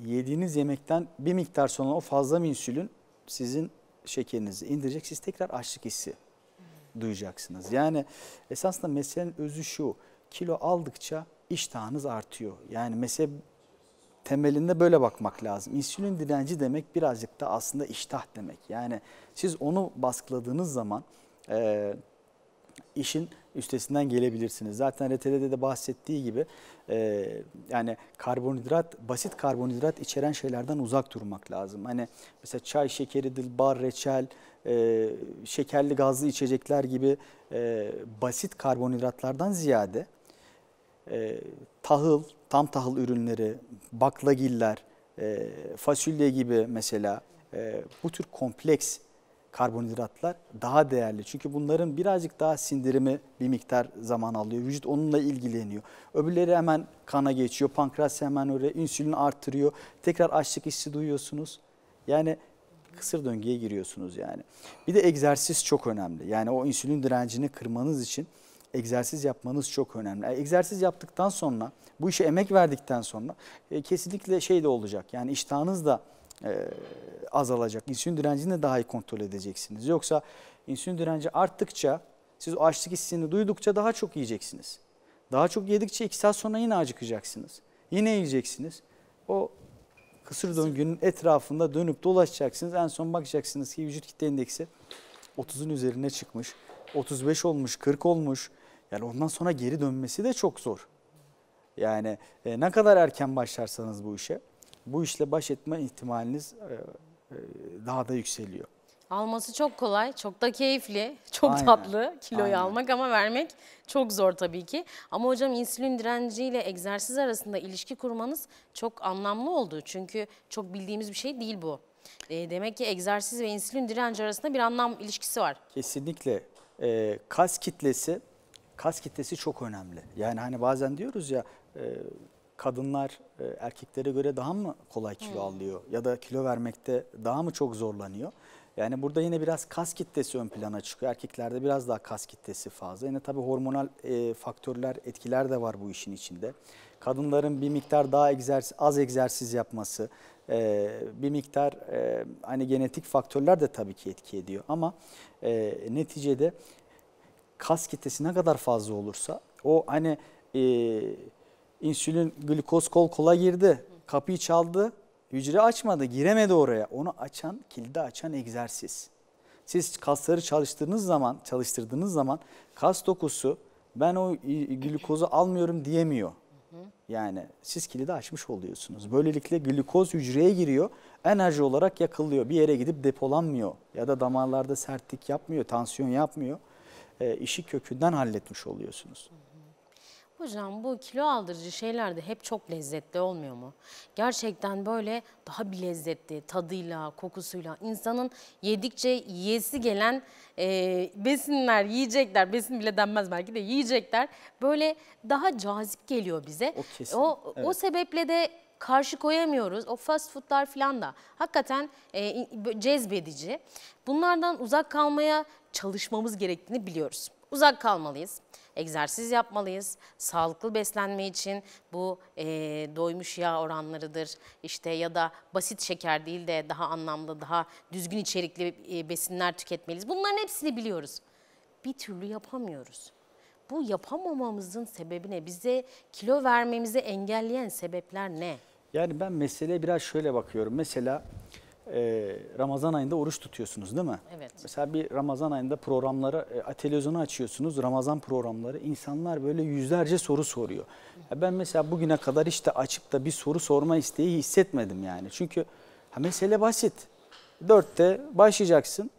yediğiniz yemekten bir miktar sonra o fazla insülin sizin şekerinizi indirecek. Siz tekrar açlık hissi duyacaksınız. Yani esasında meselenin özü şu. Kilo aldıkça iştahınız artıyor. Yani mesele temelinde böyle bakmak lazım. İnsülin direnci demek birazcık da aslında iştah demek. Yani siz onu baskıladığınız zaman e, işin üstesinden gelebilirsiniz. Zaten RTL'de de bahsettiği gibi e, yani karbonhidrat, basit karbonhidrat içeren şeylerden uzak durmak lazım. Hani mesela çay şekeri, bar reçel, e, şekerli gazlı içecekler gibi e, basit karbonhidratlardan ziyade e, tahıl, tam tahıl ürünleri, baklagiller, e, fasulye gibi mesela e, bu tür kompleks karbonhidratlar daha değerli. Çünkü bunların birazcık daha sindirimi bir miktar zaman alıyor. Vücut onunla ilgileniyor. Öbürleri hemen kana geçiyor. Pankreas hemen öyle insülin arttırıyor. Tekrar açlık hissi duyuyorsunuz. Yani kısır döngüye giriyorsunuz yani. Bir de egzersiz çok önemli. Yani o insülin direncini kırmanız için egzersiz yapmanız çok önemli. E, egzersiz yaptıktan sonra, bu işe emek verdikten sonra e, kesinlikle şey de olacak. Yani iştahınız da e, azalacak. İnsülin direncini de daha iyi kontrol edeceksiniz. Yoksa insülin direnci arttıkça siz o açlık hissini duydukça daha çok yiyeceksiniz. Daha çok yedikçe iki saat sonra yine acıkacaksınız. Yine yiyeceksiniz. O kısır döngünün etrafında dönüp dolaşacaksınız. En son bakacaksınız ki vücut kitle indeksi 30'un üzerine çıkmış. 35 olmuş, 40 olmuş. Yani ondan sonra geri dönmesi de çok zor. Yani e, ne kadar erken başlarsanız bu işe bu işle baş etme ihtimaliniz e, e, daha da yükseliyor. Alması çok kolay, çok da keyifli, çok Aynen. tatlı kiloyu Aynen. almak ama vermek çok zor tabii ki. Ama hocam insülin direnciyle egzersiz arasında ilişki kurmanız çok anlamlı oldu. Çünkü çok bildiğimiz bir şey değil bu. E, demek ki egzersiz ve insülin direnci arasında bir anlam ilişkisi var. Kesinlikle. E, kas kitlesi kas kitlesi çok önemli. Yani hani bazen diyoruz ya e, kadınlar e, erkeklere göre daha mı kolay kilo hmm. alıyor ya da kilo vermekte daha mı çok zorlanıyor? Yani burada yine biraz kas kitlesi ön plana çıkıyor. Erkeklerde biraz daha kas kitlesi fazla. Yine tabii hormonal e, faktörler, etkiler de var bu işin içinde. Kadınların bir miktar daha egzersiz, az egzersiz yapması, e, bir miktar e, hani genetik faktörler de tabii ki etki ediyor. Ama e, neticede kas kitlesi ne kadar fazla olursa o hani e, insülin glikoz kol kola girdi kapıyı çaldı hücre açmadı giremedi oraya onu açan kilidi açan egzersiz. Siz kasları çalıştırdığınız zaman çalıştırdığınız zaman kas dokusu ben o glikozu almıyorum diyemiyor. Yani siz kilidi açmış oluyorsunuz. Böylelikle glikoz hücreye giriyor, enerji olarak yakılıyor. Bir yere gidip depolanmıyor ya da damarlarda sertlik yapmıyor, tansiyon yapmıyor e, işi kökünden halletmiş oluyorsunuz. Hocam bu kilo aldırıcı şeyler de hep çok lezzetli olmuyor mu? Gerçekten böyle daha bir lezzetli tadıyla, kokusuyla insanın yedikçe yiyesi gelen e, besinler, yiyecekler, besin bile denmez belki de yiyecekler böyle daha cazip geliyor bize. O kesin. O, evet. o sebeple de karşı koyamıyoruz. O fast foodlar falan da hakikaten e, cezbedici. Bunlardan uzak kalmaya çalışmamız gerektiğini biliyoruz. Uzak kalmalıyız, egzersiz yapmalıyız, sağlıklı beslenme için bu e, doymuş yağ oranlarıdır İşte ya da basit şeker değil de daha anlamlı, daha düzgün içerikli e, besinler tüketmeliyiz. Bunların hepsini biliyoruz. Bir türlü yapamıyoruz. Bu yapamamamızın sebebi ne? Bize kilo vermemizi engelleyen sebepler ne? Yani ben meseleye biraz şöyle bakıyorum. Mesela e, Ramazan ayında oruç tutuyorsunuz değil mi? Evet. Mesela bir Ramazan ayında programları, e, televizyonu açıyorsunuz. Ramazan programları. insanlar böyle yüzlerce soru soruyor. Ya ben mesela bugüne kadar işte açıp da bir soru sorma isteği hissetmedim yani. Çünkü ha mesele basit. Dörtte başlayacaksın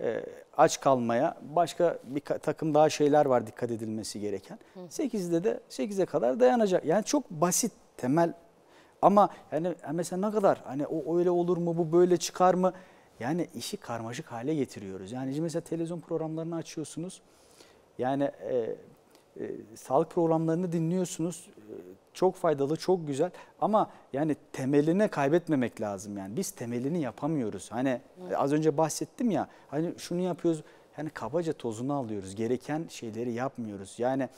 e, aç kalmaya. Başka bir takım daha şeyler var dikkat edilmesi gereken. Sekizde de sekize kadar dayanacak. Yani çok basit temel ama yani mesela ne kadar hani o öyle olur mu bu böyle çıkar mı? Yani işi karmaşık hale getiriyoruz. Yani mesela televizyon programlarını açıyorsunuz. Yani e, e, sağlık programlarını dinliyorsunuz. E, çok faydalı, çok güzel ama yani temelini kaybetmemek lazım yani. Biz temelini yapamıyoruz. Hani evet. az önce bahsettim ya hani şunu yapıyoruz yani kabaca tozunu alıyoruz. Gereken şeyleri yapmıyoruz. Yani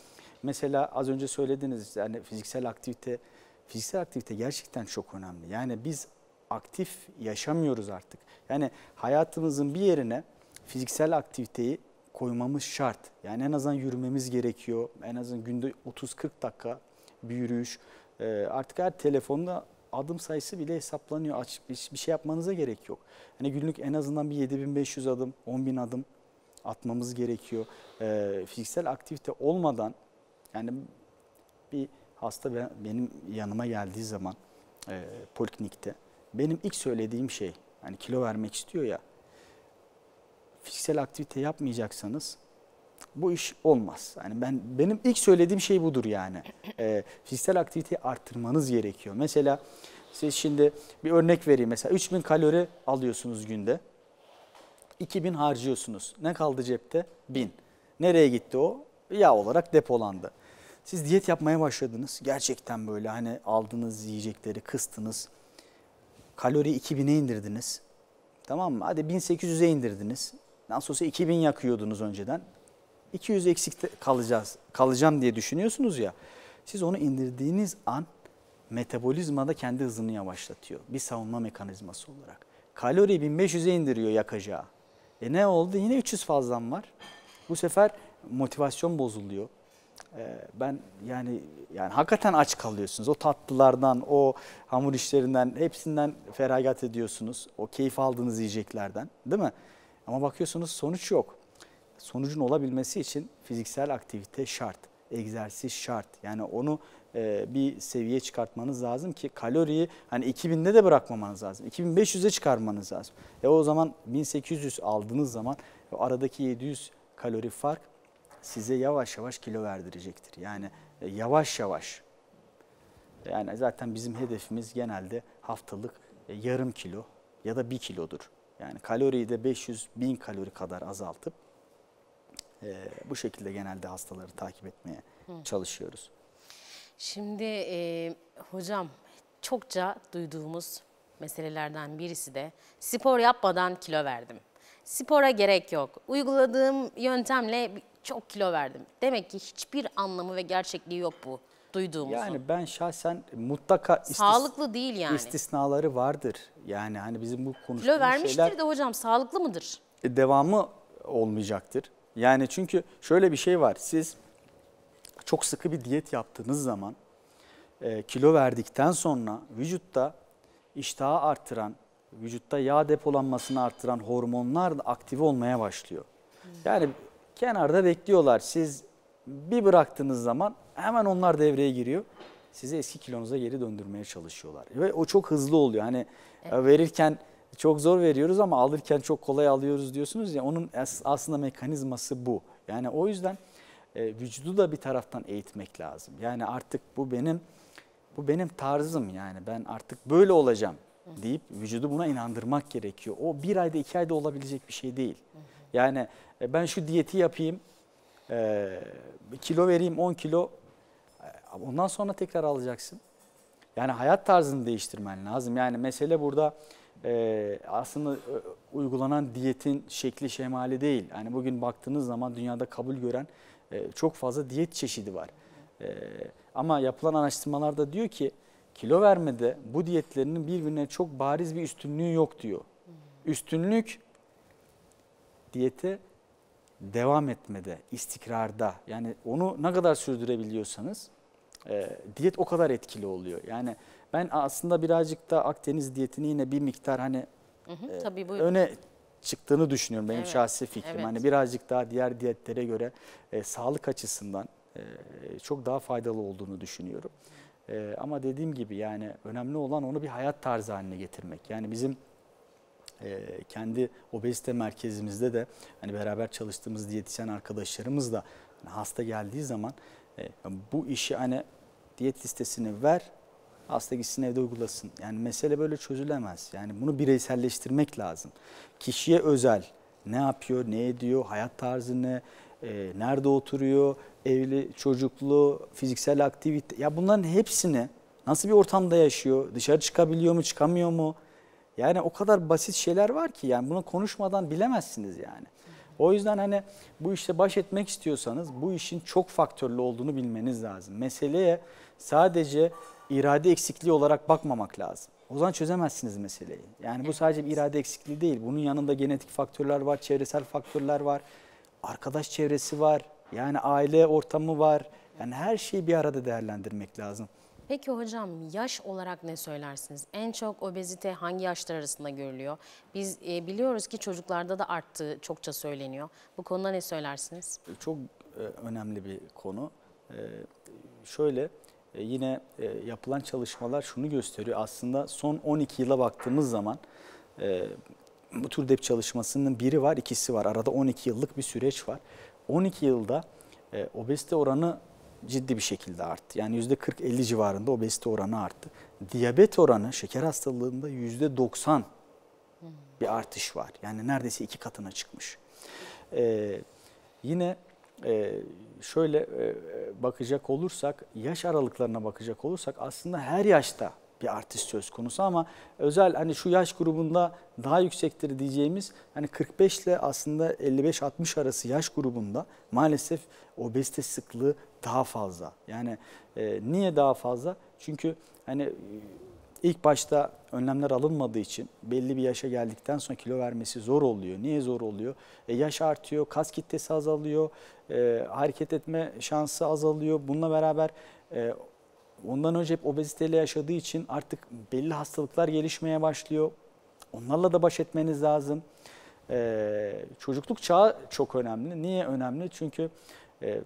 mesela az önce söylediniz yani fiziksel aktivite fiziksel aktivite gerçekten çok önemli. Yani biz aktif yaşamıyoruz artık. Yani hayatımızın bir yerine fiziksel aktiviteyi koymamız şart. Yani en azından yürümemiz gerekiyor. En azından günde 30-40 dakika bir yürüyüş. Ee, artık her telefonda adım sayısı bile hesaplanıyor. Aç, bir şey yapmanıza gerek yok. Yani günlük en azından bir 7500 adım, 10.000 adım atmamız gerekiyor. Ee, fiziksel aktivite olmadan yani bir hasta benim yanıma geldiği zaman e, poliklinikte benim ilk söylediğim şey hani kilo vermek istiyor ya fiziksel aktivite yapmayacaksanız bu iş olmaz. Yani ben benim ilk söylediğim şey budur yani. E, fiziksel aktiviteyi arttırmanız gerekiyor. Mesela siz şimdi bir örnek vereyim. Mesela 3000 kalori alıyorsunuz günde. 2000 harcıyorsunuz. Ne kaldı cepte? 1000. Nereye gitti o? Yağ olarak depolandı. Siz diyet yapmaya başladınız. Gerçekten böyle hani aldığınız yiyecekleri kıstınız. Kalori 2000'e indirdiniz. Tamam mı? Hadi 1800'e indirdiniz. Nasıl olsa 2000 yakıyordunuz önceden. 200 eksik kalacağız, kalacağım diye düşünüyorsunuz ya. Siz onu indirdiğiniz an metabolizma da kendi hızını yavaşlatıyor. Bir savunma mekanizması olarak. Kalori 1500'e indiriyor yakacağı. E ne oldu? Yine 300 fazlan var. Bu sefer motivasyon bozuluyor. Ee, ben yani yani hakikaten aç kalıyorsunuz. O tatlılardan, o hamur işlerinden hepsinden feragat ediyorsunuz. O keyif aldığınız yiyeceklerden değil mi? Ama bakıyorsunuz sonuç yok. Sonucun olabilmesi için fiziksel aktivite şart, egzersiz şart. Yani onu e, bir seviye çıkartmanız lazım ki kaloriyi hani 2000'de de bırakmamanız lazım. 2500'e çıkarmanız lazım. E o zaman 1800 aldığınız zaman o aradaki 700 kalori fark size yavaş yavaş kilo verdirecektir. Yani e, yavaş yavaş. Yani zaten bizim hedefimiz genelde haftalık e, yarım kilo ya da bir kilodur. Yani kaloriyi de 500-1000 kalori kadar azaltıp e, bu şekilde genelde hastaları takip etmeye Hı. çalışıyoruz. Şimdi e, hocam çokça duyduğumuz meselelerden birisi de spor yapmadan kilo verdim. Spora gerek yok. Uyguladığım yöntemle çok kilo verdim. Demek ki hiçbir anlamı ve gerçekliği yok bu duyduğumuzun. Yani ben şahsen mutlaka sağlıklı değil yani. istisnaları vardır. Yani hani bizim bu konuştuğumuz şeyler... Kilo vermiştir şeyler, de hocam sağlıklı mıdır? E, devamı olmayacaktır. Yani çünkü şöyle bir şey var. Siz çok sıkı bir diyet yaptığınız zaman e, kilo verdikten sonra vücutta iştahı artıran, vücutta yağ depolanmasını artıran hormonlar da aktive olmaya başlıyor. Yani Kenarda bekliyorlar. Siz bir bıraktığınız zaman hemen onlar devreye giriyor. Sizi eski kilonuza geri döndürmeye çalışıyorlar. Ve o çok hızlı oluyor. Hani evet. E, verirken çok zor veriyoruz ama alırken çok kolay alıyoruz diyorsunuz ya. Onun aslında mekanizması bu. Yani o yüzden e, vücudu da bir taraftan eğitmek lazım. Yani artık bu benim bu benim tarzım yani ben artık böyle olacağım deyip vücudu buna inandırmak gerekiyor. O bir ayda iki ayda olabilecek bir şey değil. Yani e, ben şu diyeti yapayım, e, kilo vereyim 10 kilo, e, ondan sonra tekrar alacaksın. Yani hayat tarzını değiştirmen lazım. Yani mesele burada aslında uygulanan diyetin şekli şemali değil. Yani bugün baktığınız zaman dünyada kabul gören çok fazla diyet çeşidi var. ama yapılan araştırmalarda diyor ki kilo vermede bu diyetlerinin birbirine çok bariz bir üstünlüğü yok diyor. Hmm. Üstünlük diyete devam etmede, istikrarda yani onu ne kadar sürdürebiliyorsanız e, diyet o kadar etkili oluyor. Yani ben aslında birazcık da Akdeniz diyetini yine bir miktar hani hı hı, e, öne çıktığını düşünüyorum benim evet, şahsi fikrim. Hani evet. Hani birazcık daha diğer diyetlere göre e, sağlık açısından e, çok daha faydalı olduğunu düşünüyorum. E, ama dediğim gibi yani önemli olan onu bir hayat tarzı haline getirmek. Yani bizim e, kendi obezite merkezimizde de hani beraber çalıştığımız diyetisyen arkadaşlarımız da hani hasta geldiği zaman e, bu işi hani diyet listesini ver hasta gitsin evde uygulasın. Yani mesele böyle çözülemez. Yani bunu bireyselleştirmek lazım. Kişiye özel ne yapıyor, ne ediyor, hayat tarzı ne, e, nerede oturuyor, evli, çocuklu, fiziksel aktivite. Ya bunların hepsini nasıl bir ortamda yaşıyor, dışarı çıkabiliyor mu, çıkamıyor mu? Yani o kadar basit şeyler var ki yani bunu konuşmadan bilemezsiniz yani. O yüzden hani bu işte baş etmek istiyorsanız bu işin çok faktörlü olduğunu bilmeniz lazım. Meseleye sadece irade eksikliği olarak bakmamak lazım. O zaman çözemezsiniz meseleyi. Yani bu sadece bir irade eksikliği değil. Bunun yanında genetik faktörler var, çevresel faktörler var. Arkadaş çevresi var. Yani aile ortamı var. Yani her şeyi bir arada değerlendirmek lazım. Peki hocam yaş olarak ne söylersiniz? En çok obezite hangi yaşlar arasında görülüyor? Biz e, biliyoruz ki çocuklarda da arttığı çokça söyleniyor. Bu konuda ne söylersiniz? E, çok e, önemli bir konu. E, şöyle e, yine e, yapılan çalışmalar şunu gösteriyor. Aslında son 12 yıla baktığımız zaman e, bu tür dep çalışmasının biri var, ikisi var. Arada 12 yıllık bir süreç var. 12 yılda e, obezite oranı ciddi bir şekilde arttı. Yani %40-50 civarında obezite oranı arttı. Diyabet oranı şeker hastalığında %90 bir artış var. Yani neredeyse iki katına çıkmış. Ee, yine e, şöyle e, bakacak olursak, yaş aralıklarına bakacak olursak aslında her yaşta bir artış söz konusu ama özel hani şu yaş grubunda daha yüksektir diyeceğimiz hani 45 ile aslında 55-60 arası yaş grubunda maalesef obezite sıklığı daha fazla. Yani e, niye daha fazla? Çünkü hani ilk başta önlemler alınmadığı için belli bir yaşa geldikten sonra kilo vermesi zor oluyor. Niye zor oluyor? E, yaş artıyor, kas kitlesi azalıyor, e, hareket etme şansı azalıyor. Bununla beraber e, ondan önce hep obeziteyle yaşadığı için artık belli hastalıklar gelişmeye başlıyor. Onlarla da baş etmeniz lazım. Ee, çocukluk çağı çok önemli. Niye önemli? Çünkü e,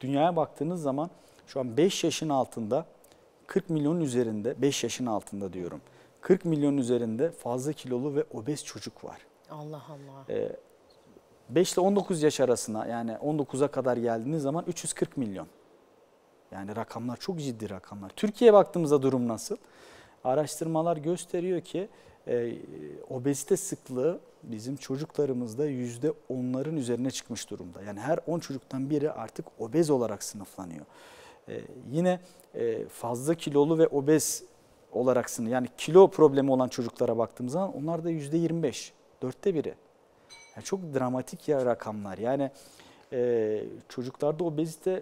dünyaya baktığınız zaman şu an 5 yaşın altında 40 milyon üzerinde 5 yaşın altında diyorum. 40 milyon üzerinde fazla kilolu ve obez çocuk var. Allah Allah. E, ee, 5 ile 19 yaş arasına yani 19'a kadar geldiğiniz zaman 340 milyon. Yani rakamlar çok ciddi rakamlar. Türkiye'ye baktığımızda durum nasıl? Araştırmalar gösteriyor ki e, obezite sıklığı bizim çocuklarımızda yüzde onların üzerine çıkmış durumda. Yani her 10 çocuktan biri artık obez olarak sınıflanıyor. Ee, yine e, fazla kilolu ve obez olarak sınıf yani kilo problemi olan çocuklara baktığımız zaman onlar da yüzde 25, dörtte biri. Yani çok dramatik ya rakamlar. Yani e, çocuklarda obezite e,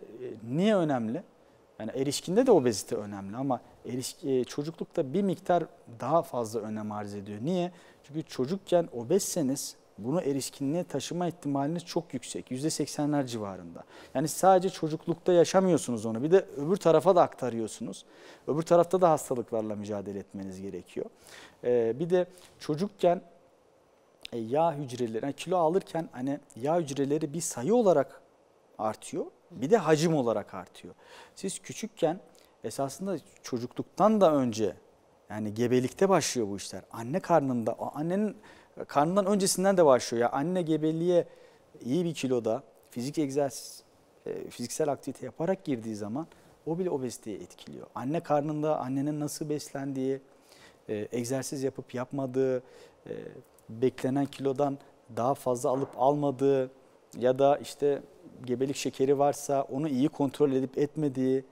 niye önemli? Yani erişkinde de obezite önemli ama eriş, e, çocuklukta bir miktar daha fazla önem arz ediyor. Niye? Çünkü çocukken obezseniz bunu erişkinliğe taşıma ihtimaliniz çok yüksek. %80'ler civarında. Yani sadece çocuklukta yaşamıyorsunuz onu. Bir de öbür tarafa da aktarıyorsunuz. Öbür tarafta da hastalıklarla mücadele etmeniz gerekiyor. Ee, bir de çocukken e, yağ hücreleri, yani kilo alırken hani yağ hücreleri bir sayı olarak artıyor. Bir de hacim olarak artıyor. Siz küçükken esasında çocukluktan da önce yani gebelikte başlıyor bu işler. Anne karnında, annenin karnından öncesinden de başlıyor. Yani anne gebeliğe iyi bir kiloda fizik egzersiz, e, fiziksel aktivite yaparak girdiği zaman o bile obeziteyi etkiliyor. Anne karnında annenin nasıl beslendiği, e, egzersiz yapıp yapmadığı, e, beklenen kilodan daha fazla alıp almadığı ya da işte gebelik şekeri varsa onu iyi kontrol edip etmediği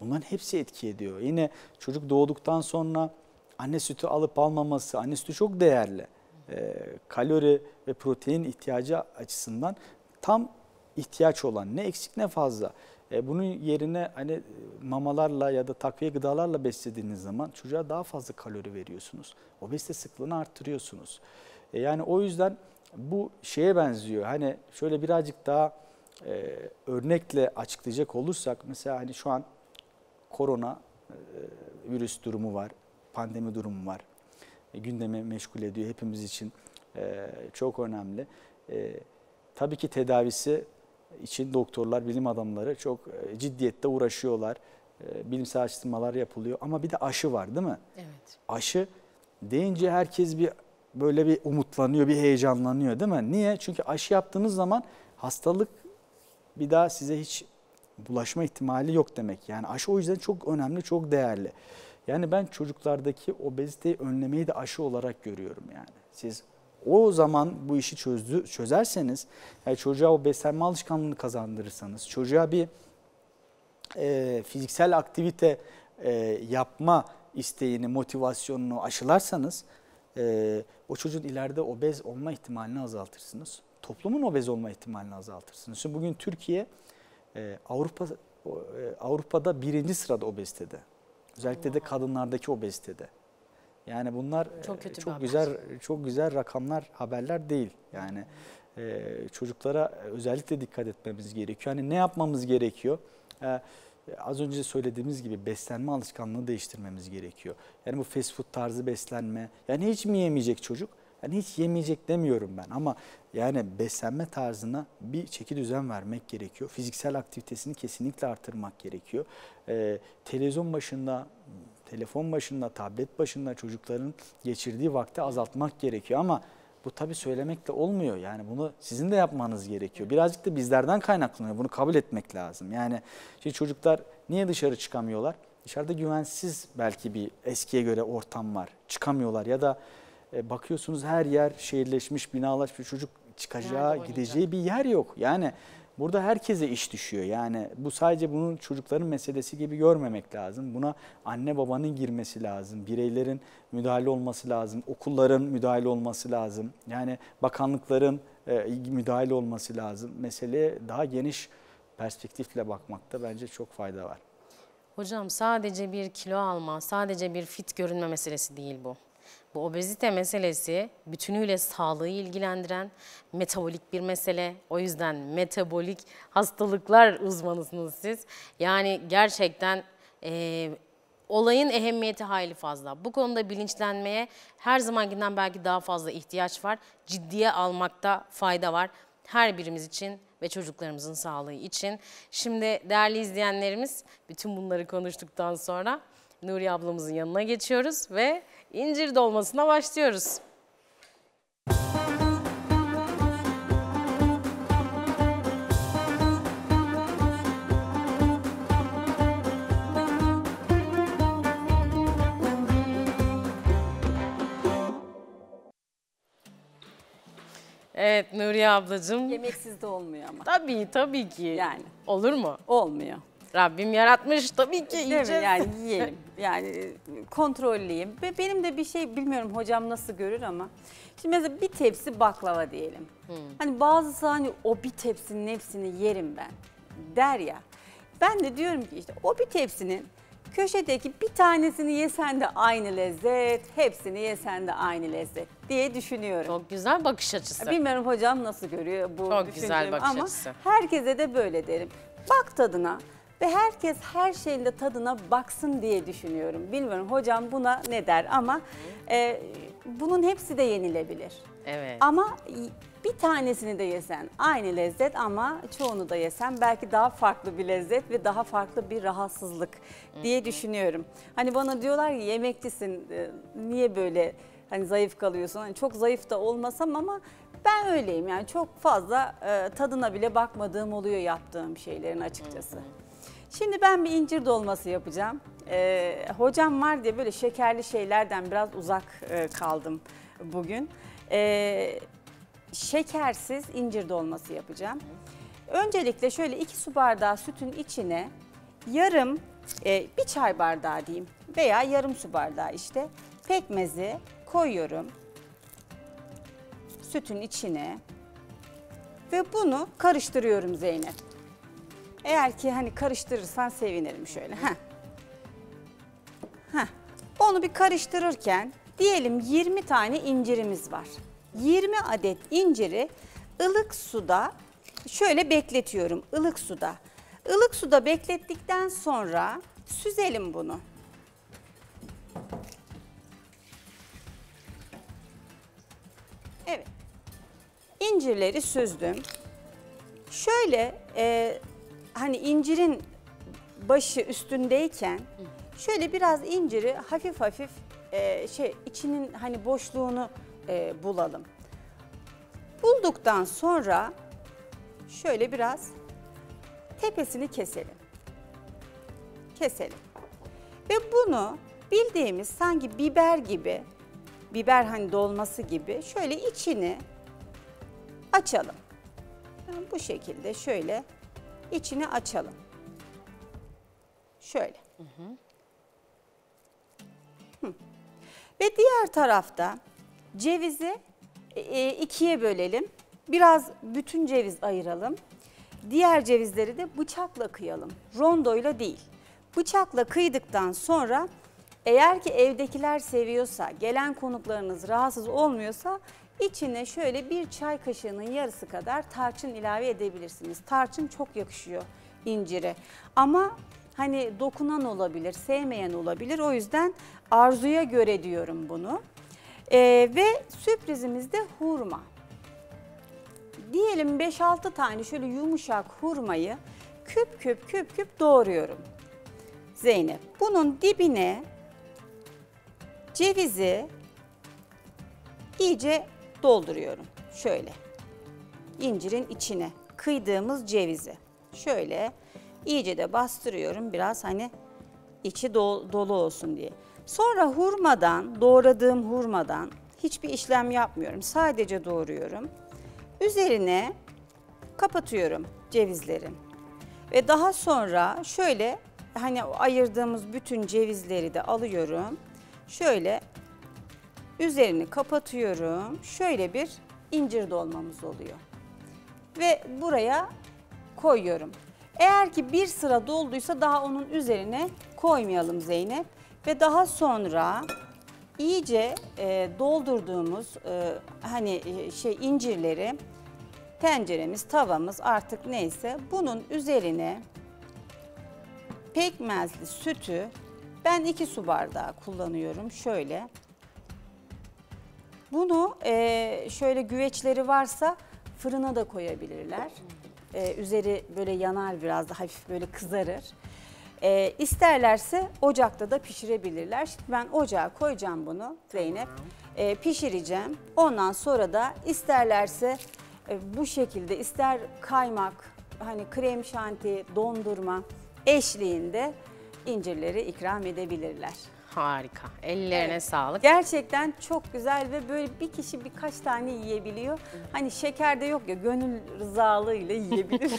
Bunların hepsi etki ediyor. Yine çocuk doğduktan sonra anne sütü alıp almaması, anne sütü çok değerli. Ee, kalori ve protein ihtiyacı açısından tam ihtiyaç olan ne eksik ne fazla. E, bunun yerine hani e, mamalarla ya da takviye gıdalarla beslediğiniz zaman çocuğa daha fazla kalori veriyorsunuz. O besle sıklığını arttırıyorsunuz. E, yani o yüzden bu şeye benziyor. Hani şöyle birazcık daha e, örnekle açıklayacak olursak mesela hani şu an korona e, virüs durumu var, pandemi durumu var. E, gündeme meşgul ediyor hepimiz için e, çok önemli. E, tabii ki tedavisi için doktorlar, bilim adamları çok e, ciddiyette uğraşıyorlar. E, bilimsel açıklamalar yapılıyor ama bir de aşı var değil mi? Evet. Aşı deyince herkes bir böyle bir umutlanıyor, bir heyecanlanıyor değil mi? Niye? Çünkü aşı yaptığınız zaman hastalık bir daha size hiç bulaşma ihtimali yok demek. Yani aşı o yüzden çok önemli, çok değerli. Yani ben çocuklardaki obeziteyi önlemeyi de aşı olarak görüyorum yani. Siz o zaman bu işi çözdü, çözerseniz, yani çocuğa o beslenme alışkanlığını kazandırırsanız, çocuğa bir e, fiziksel aktivite e, yapma isteğini, motivasyonunu aşılarsanız, e, o çocuğun ileride obez olma ihtimalini azaltırsınız. Toplumun obez olma ihtimalini azaltırsınız. Şimdi bugün Türkiye ee, Avrupa e, Avrupa'da birinci sırada obezitede. Özellikle Allah de kadınlardaki obezitede. Yani bunlar çok, e, kötü çok güzel çok güzel rakamlar haberler değil. Yani e, çocuklara özellikle dikkat etmemiz gerekiyor. Hani ne yapmamız gerekiyor? E, az önce söylediğimiz gibi beslenme alışkanlığını değiştirmemiz gerekiyor. Yani bu fast food tarzı beslenme. Yani hiç mi yemeyecek çocuk? Hani hiç yemeyecek demiyorum ben ama yani beslenme tarzına bir çeki düzen vermek gerekiyor. Fiziksel aktivitesini kesinlikle artırmak gerekiyor. Ee, televizyon başında, telefon başında, tablet başında çocukların geçirdiği vakti azaltmak gerekiyor ama bu tabii söylemekle olmuyor. Yani bunu sizin de yapmanız gerekiyor. Birazcık da bizlerden kaynaklanıyor. Bunu kabul etmek lazım. Yani şimdi çocuklar niye dışarı çıkamıyorlar? Dışarıda güvensiz belki bir eskiye göre ortam var. Çıkamıyorlar ya da e, bakıyorsunuz her yer şehirleşmiş, binalaşmış çocuk çıkacağı, yani gideceği bir yer yok. Yani burada herkese iş düşüyor. Yani bu sadece bunun çocukların meselesi gibi görmemek lazım. Buna anne babanın girmesi lazım. Bireylerin müdahale olması lazım. Okulların müdahale olması lazım. Yani bakanlıkların e, müdahale olması lazım. Meseleye daha geniş perspektifle bakmakta bence çok fayda var. Hocam sadece bir kilo alma, sadece bir fit görünme meselesi değil bu. Bu obezite meselesi bütünüyle sağlığı ilgilendiren metabolik bir mesele. O yüzden metabolik hastalıklar uzmanısınız siz. Yani gerçekten e, olayın ehemmiyeti hayli fazla. Bu konuda bilinçlenmeye her zamankinden belki daha fazla ihtiyaç var. Ciddiye almakta fayda var. Her birimiz için ve çocuklarımızın sağlığı için. Şimdi değerli izleyenlerimiz bütün bunları konuştuktan sonra Nuri ablamızın yanına geçiyoruz ve incir dolmasına başlıyoruz. Evet Nuriye ablacığım. Yemeksiz de olmuyor ama. Tabii tabii ki. Yani. Olur mu? Olmuyor. Rabbim yaratmış tabii ki yiyeceğiz. Yani yiyelim. Yani e, kontrolleyeyim. benim de bir şey bilmiyorum hocam nasıl görür ama. Şimdi mesela bir tepsi baklava diyelim. Hmm. Hani bazısı hani o bir tepsinin hepsini yerim ben der ya. Ben de diyorum ki işte o bir tepsinin köşedeki bir tanesini yesen de aynı lezzet, hepsini yesen de aynı lezzet diye düşünüyorum. Çok güzel bakış açısı. Bilmiyorum hocam nasıl görüyor bu Çok güzel bakış ama açısı. herkese de böyle derim. Bak tadına, ve herkes her şeyin de tadına baksın diye düşünüyorum. Bilmiyorum hocam buna ne der ama e, bunun hepsi de yenilebilir. Evet. Ama bir tanesini de yesen aynı lezzet ama çoğunu da yesen belki daha farklı bir lezzet ve daha farklı bir rahatsızlık diye düşünüyorum. Hani bana diyorlar ki yemekçisin e, niye böyle hani zayıf kalıyorsun? Hani çok zayıf da olmasam ama ben öyleyim yani çok fazla e, tadına bile bakmadığım oluyor yaptığım şeylerin açıkçası. Hı hı. Şimdi ben bir incir dolması yapacağım. Ee, hocam var diye böyle şekerli şeylerden biraz uzak e, kaldım bugün. Ee, şekersiz incir dolması yapacağım. Öncelikle şöyle iki su bardağı sütün içine yarım e, bir çay bardağı diyeyim veya yarım su bardağı işte pekmezi koyuyorum sütün içine ve bunu karıştırıyorum Zeynep. Eğer ki hani karıştırırsan sevinirim şöyle. Heh. Heh. Onu bir karıştırırken diyelim 20 tane incirimiz var. 20 adet inciri ılık suda şöyle bekletiyorum ılık suda. Ilık suda beklettikten sonra süzelim bunu. Evet. İncirleri süzdüm. Şöyle e, hani incirin başı üstündeyken şöyle biraz inciri hafif hafif e, şey içinin hani boşluğunu e, bulalım. Bulduktan sonra şöyle biraz tepesini keselim. Keselim. Ve bunu bildiğimiz sanki biber gibi, biber hani dolması gibi şöyle içini açalım. Yani bu şekilde şöyle İçini açalım. Şöyle. Hı hı. Ve diğer tarafta cevizi e, e, ikiye bölelim. Biraz bütün ceviz ayıralım. Diğer cevizleri de bıçakla kıyalım. Rondoyla değil. Bıçakla kıydıktan sonra eğer ki evdekiler seviyorsa, gelen konuklarınız rahatsız olmuyorsa İçine şöyle bir çay kaşığının yarısı kadar tarçın ilave edebilirsiniz. Tarçın çok yakışıyor incire. Ama hani dokunan olabilir, sevmeyen olabilir. O yüzden arzuya göre diyorum bunu. Ee, ve sürprizimiz de hurma. Diyelim 5-6 tane şöyle yumuşak hurmayı küp küp küp küp doğruyorum. Zeynep bunun dibine cevizi iyice dolduruyorum. Şöyle. incirin içine kıydığımız cevizi. Şöyle iyice de bastırıyorum biraz hani içi do dolu olsun diye. Sonra hurmadan, doğradığım hurmadan hiçbir işlem yapmıyorum. Sadece doğruyorum. Üzerine kapatıyorum cevizlerin. Ve daha sonra şöyle hani ayırdığımız bütün cevizleri de alıyorum. Şöyle Üzerini kapatıyorum. Şöyle bir incir dolmamız oluyor. Ve buraya koyuyorum. Eğer ki bir sıra dolduysa daha onun üzerine koymayalım Zeynep. Ve daha sonra iyice e, doldurduğumuz e, hani e, şey incirleri tenceremiz, tavamız artık neyse bunun üzerine pekmezli sütü ben iki su bardağı kullanıyorum şöyle. Bunu e, şöyle güveçleri varsa fırına da koyabilirler. E, üzeri böyle yanar biraz da hafif böyle kızarır. E, isterlerse ocakta da pişirebilirler. Şimdi ben ocağa koyacağım bunu Zeynep. E, pişireceğim. Ondan sonra da isterlerse e, bu şekilde ister kaymak, hani krem şanti, dondurma eşliğinde incirleri ikram edebilirler. Harika. Ellerine evet. sağlık. Gerçekten çok güzel ve böyle bir kişi birkaç tane yiyebiliyor. Hani şeker de yok ya gönül rızalığıyla yiyebilir.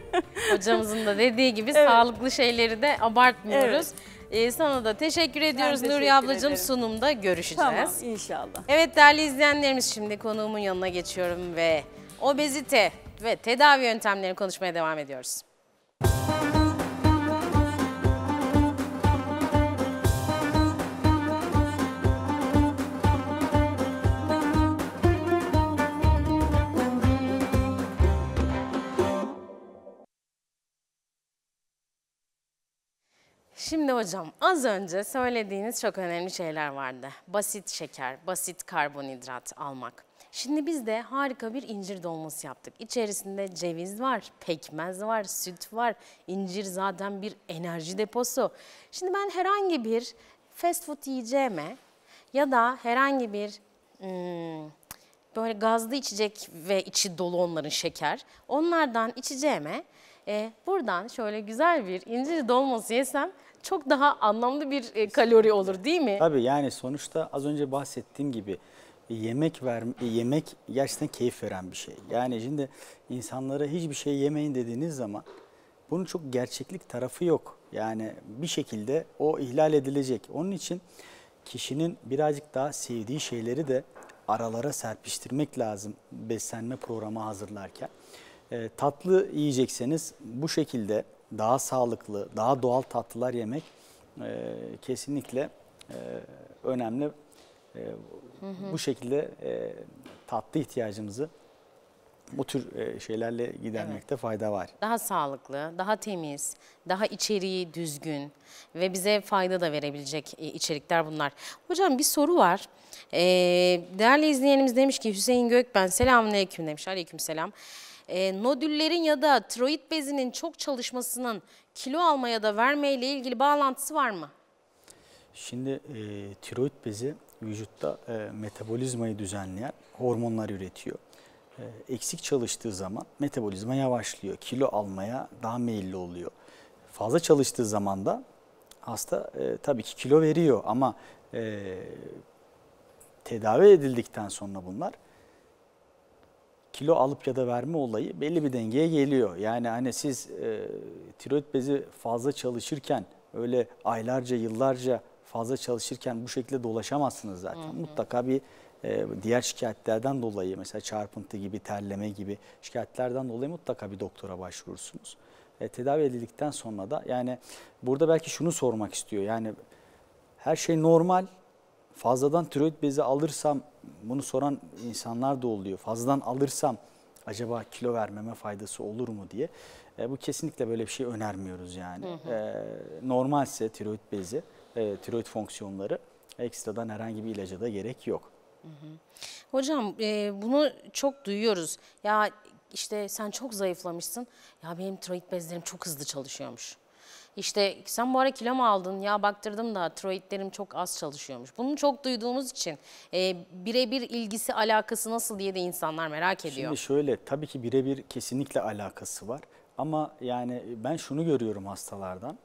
Hocamızın da dediği gibi evet. sağlıklı şeyleri de abartmıyoruz. Evet. Ee, sana da teşekkür ediyoruz ben teşekkür Nuri ablacığım. Ederim. Sunumda görüşeceğiz. Tamam inşallah. Evet değerli izleyenlerimiz şimdi konuğumun yanına geçiyorum ve obezite ve tedavi yöntemlerini konuşmaya devam ediyoruz. Müzik Şimdi hocam az önce söylediğiniz çok önemli şeyler vardı. Basit şeker, basit karbonhidrat almak. Şimdi biz de harika bir incir dolması yaptık. İçerisinde ceviz var, pekmez var, süt var. İncir zaten bir enerji deposu. Şimdi ben herhangi bir fast food yiyeceğime ya da herhangi bir hmm, böyle gazlı içecek ve içi dolu onların şeker. Onlardan içeceğime e, buradan şöyle güzel bir incir dolması yesem çok daha anlamlı bir e, kalori olur değil mi? Tabii yani sonuçta az önce bahsettiğim gibi e, yemek ver e, yemek gerçekten keyif veren bir şey. Yani şimdi insanlara hiçbir şey yemeyin dediğiniz zaman bunun çok gerçeklik tarafı yok. Yani bir şekilde o ihlal edilecek. Onun için kişinin birazcık daha sevdiği şeyleri de aralara serpiştirmek lazım beslenme programı hazırlarken. E, tatlı yiyecekseniz bu şekilde daha sağlıklı, daha doğal tatlılar yemek e, kesinlikle e, önemli. E, hı hı. Bu şekilde e, tatlı ihtiyacımızı bu tür e, şeylerle gidermekte evet. fayda var. Daha sağlıklı, daha temiz, daha içeriği düzgün ve bize fayda da verebilecek e, içerikler bunlar. Hocam bir soru var. Ee, değerli izleyenimiz demiş ki Hüseyin Gökben selamünaleyküm demiş. Aleyküm selam e, nodüllerin ya da tiroid bezinin çok çalışmasının kilo alma ya da verme ile ilgili bağlantısı var mı? Şimdi e, tiroid bezi vücutta e, metabolizmayı düzenleyen hormonlar üretiyor. E, eksik çalıştığı zaman metabolizma yavaşlıyor, kilo almaya daha meyilli oluyor. Fazla çalıştığı zaman da hasta e, tabii ki kilo veriyor ama e, tedavi edildikten sonra bunlar kilo alıp ya da verme olayı belli bir dengeye geliyor. Yani hani siz e, tiroid bezi fazla çalışırken öyle aylarca yıllarca fazla çalışırken bu şekilde dolaşamazsınız zaten. Hı hı. Mutlaka bir e, diğer şikayetlerden dolayı mesela çarpıntı gibi, terleme gibi şikayetlerden dolayı mutlaka bir doktora başvurursunuz. E, tedavi edildikten sonra da yani burada belki şunu sormak istiyor. Yani her şey normal fazladan tiroid bezi alırsam bunu soran insanlar da oluyor. Fazladan alırsam acaba kilo vermeme faydası olur mu diye. E, bu kesinlikle böyle bir şey önermiyoruz yani. Hı hı. E, normalse tiroid bezi, e, tiroid fonksiyonları ekstradan herhangi bir ilaca da gerek yok. Hı hı. Hocam e, bunu çok duyuyoruz. Ya işte sen çok zayıflamışsın. Ya benim tiroid bezlerim çok hızlı çalışıyormuş. İşte sen bu ara kilo mu aldın ya baktırdım da tiroidlerim çok az çalışıyormuş. Bunu çok duyduğumuz için e, birebir ilgisi alakası nasıl diye de insanlar merak ediyor. Şimdi şöyle tabii ki birebir kesinlikle alakası var. Ama yani ben şunu görüyorum hastalardan.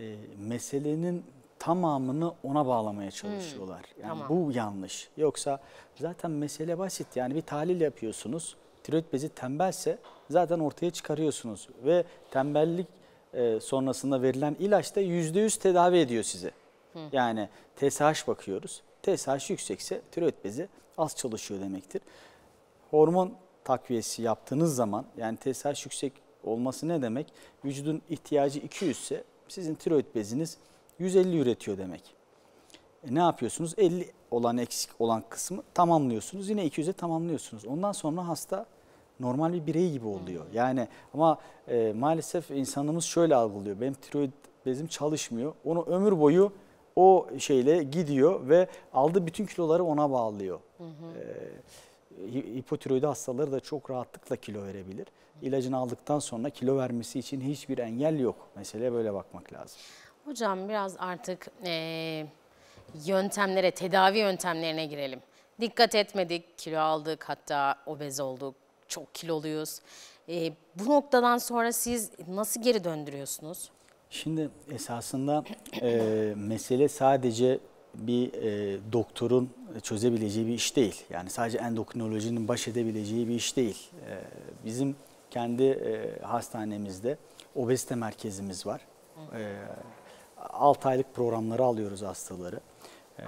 E, meselenin tamamını ona bağlamaya hmm, çalışıyorlar. Hmm, yani tamam. bu yanlış. Yoksa zaten mesele basit. Yani bir tahlil yapıyorsunuz. Tiroid bezi tembelse zaten ortaya çıkarıyorsunuz ve tembellik e, sonrasında verilen ilaç da %100 tedavi ediyor sizi. Hı. Yani TSH bakıyoruz. TSH yüksekse tiroid bezi az çalışıyor demektir. Hormon takviyesi yaptığınız zaman yani TSH yüksek olması ne demek? Vücudun ihtiyacı 200 ise sizin tiroid beziniz 150 üretiyor demek. E ne yapıyorsunuz? 50 olan eksik olan kısmı tamamlıyorsunuz. Yine 200'e tamamlıyorsunuz. Ondan sonra hasta normal bir birey gibi oluyor. Hmm. Yani ama e, maalesef insanımız şöyle algılıyor. Benim tiroid bezim çalışmıyor. Onu ömür boyu o şeyle gidiyor ve aldığı bütün kiloları ona bağlıyor. Hı hı. E, hipotiroidi hastaları da çok rahatlıkla kilo verebilir. İlacını aldıktan sonra kilo vermesi için hiçbir engel yok. Meseleye böyle bakmak lazım. Hocam biraz artık e, yöntemlere, tedavi yöntemlerine girelim. Dikkat etmedik, kilo aldık, hatta obez olduk, çok kiloluyuz. E, bu noktadan sonra siz nasıl geri döndürüyorsunuz? Şimdi esasında e, mesele sadece bir e, doktorun çözebileceği bir iş değil. Yani sadece endokrinolojinin baş edebileceği bir iş değil. E, bizim kendi e, hastanemizde obezite merkezimiz var. E, 6 aylık programları alıyoruz hastaları. E,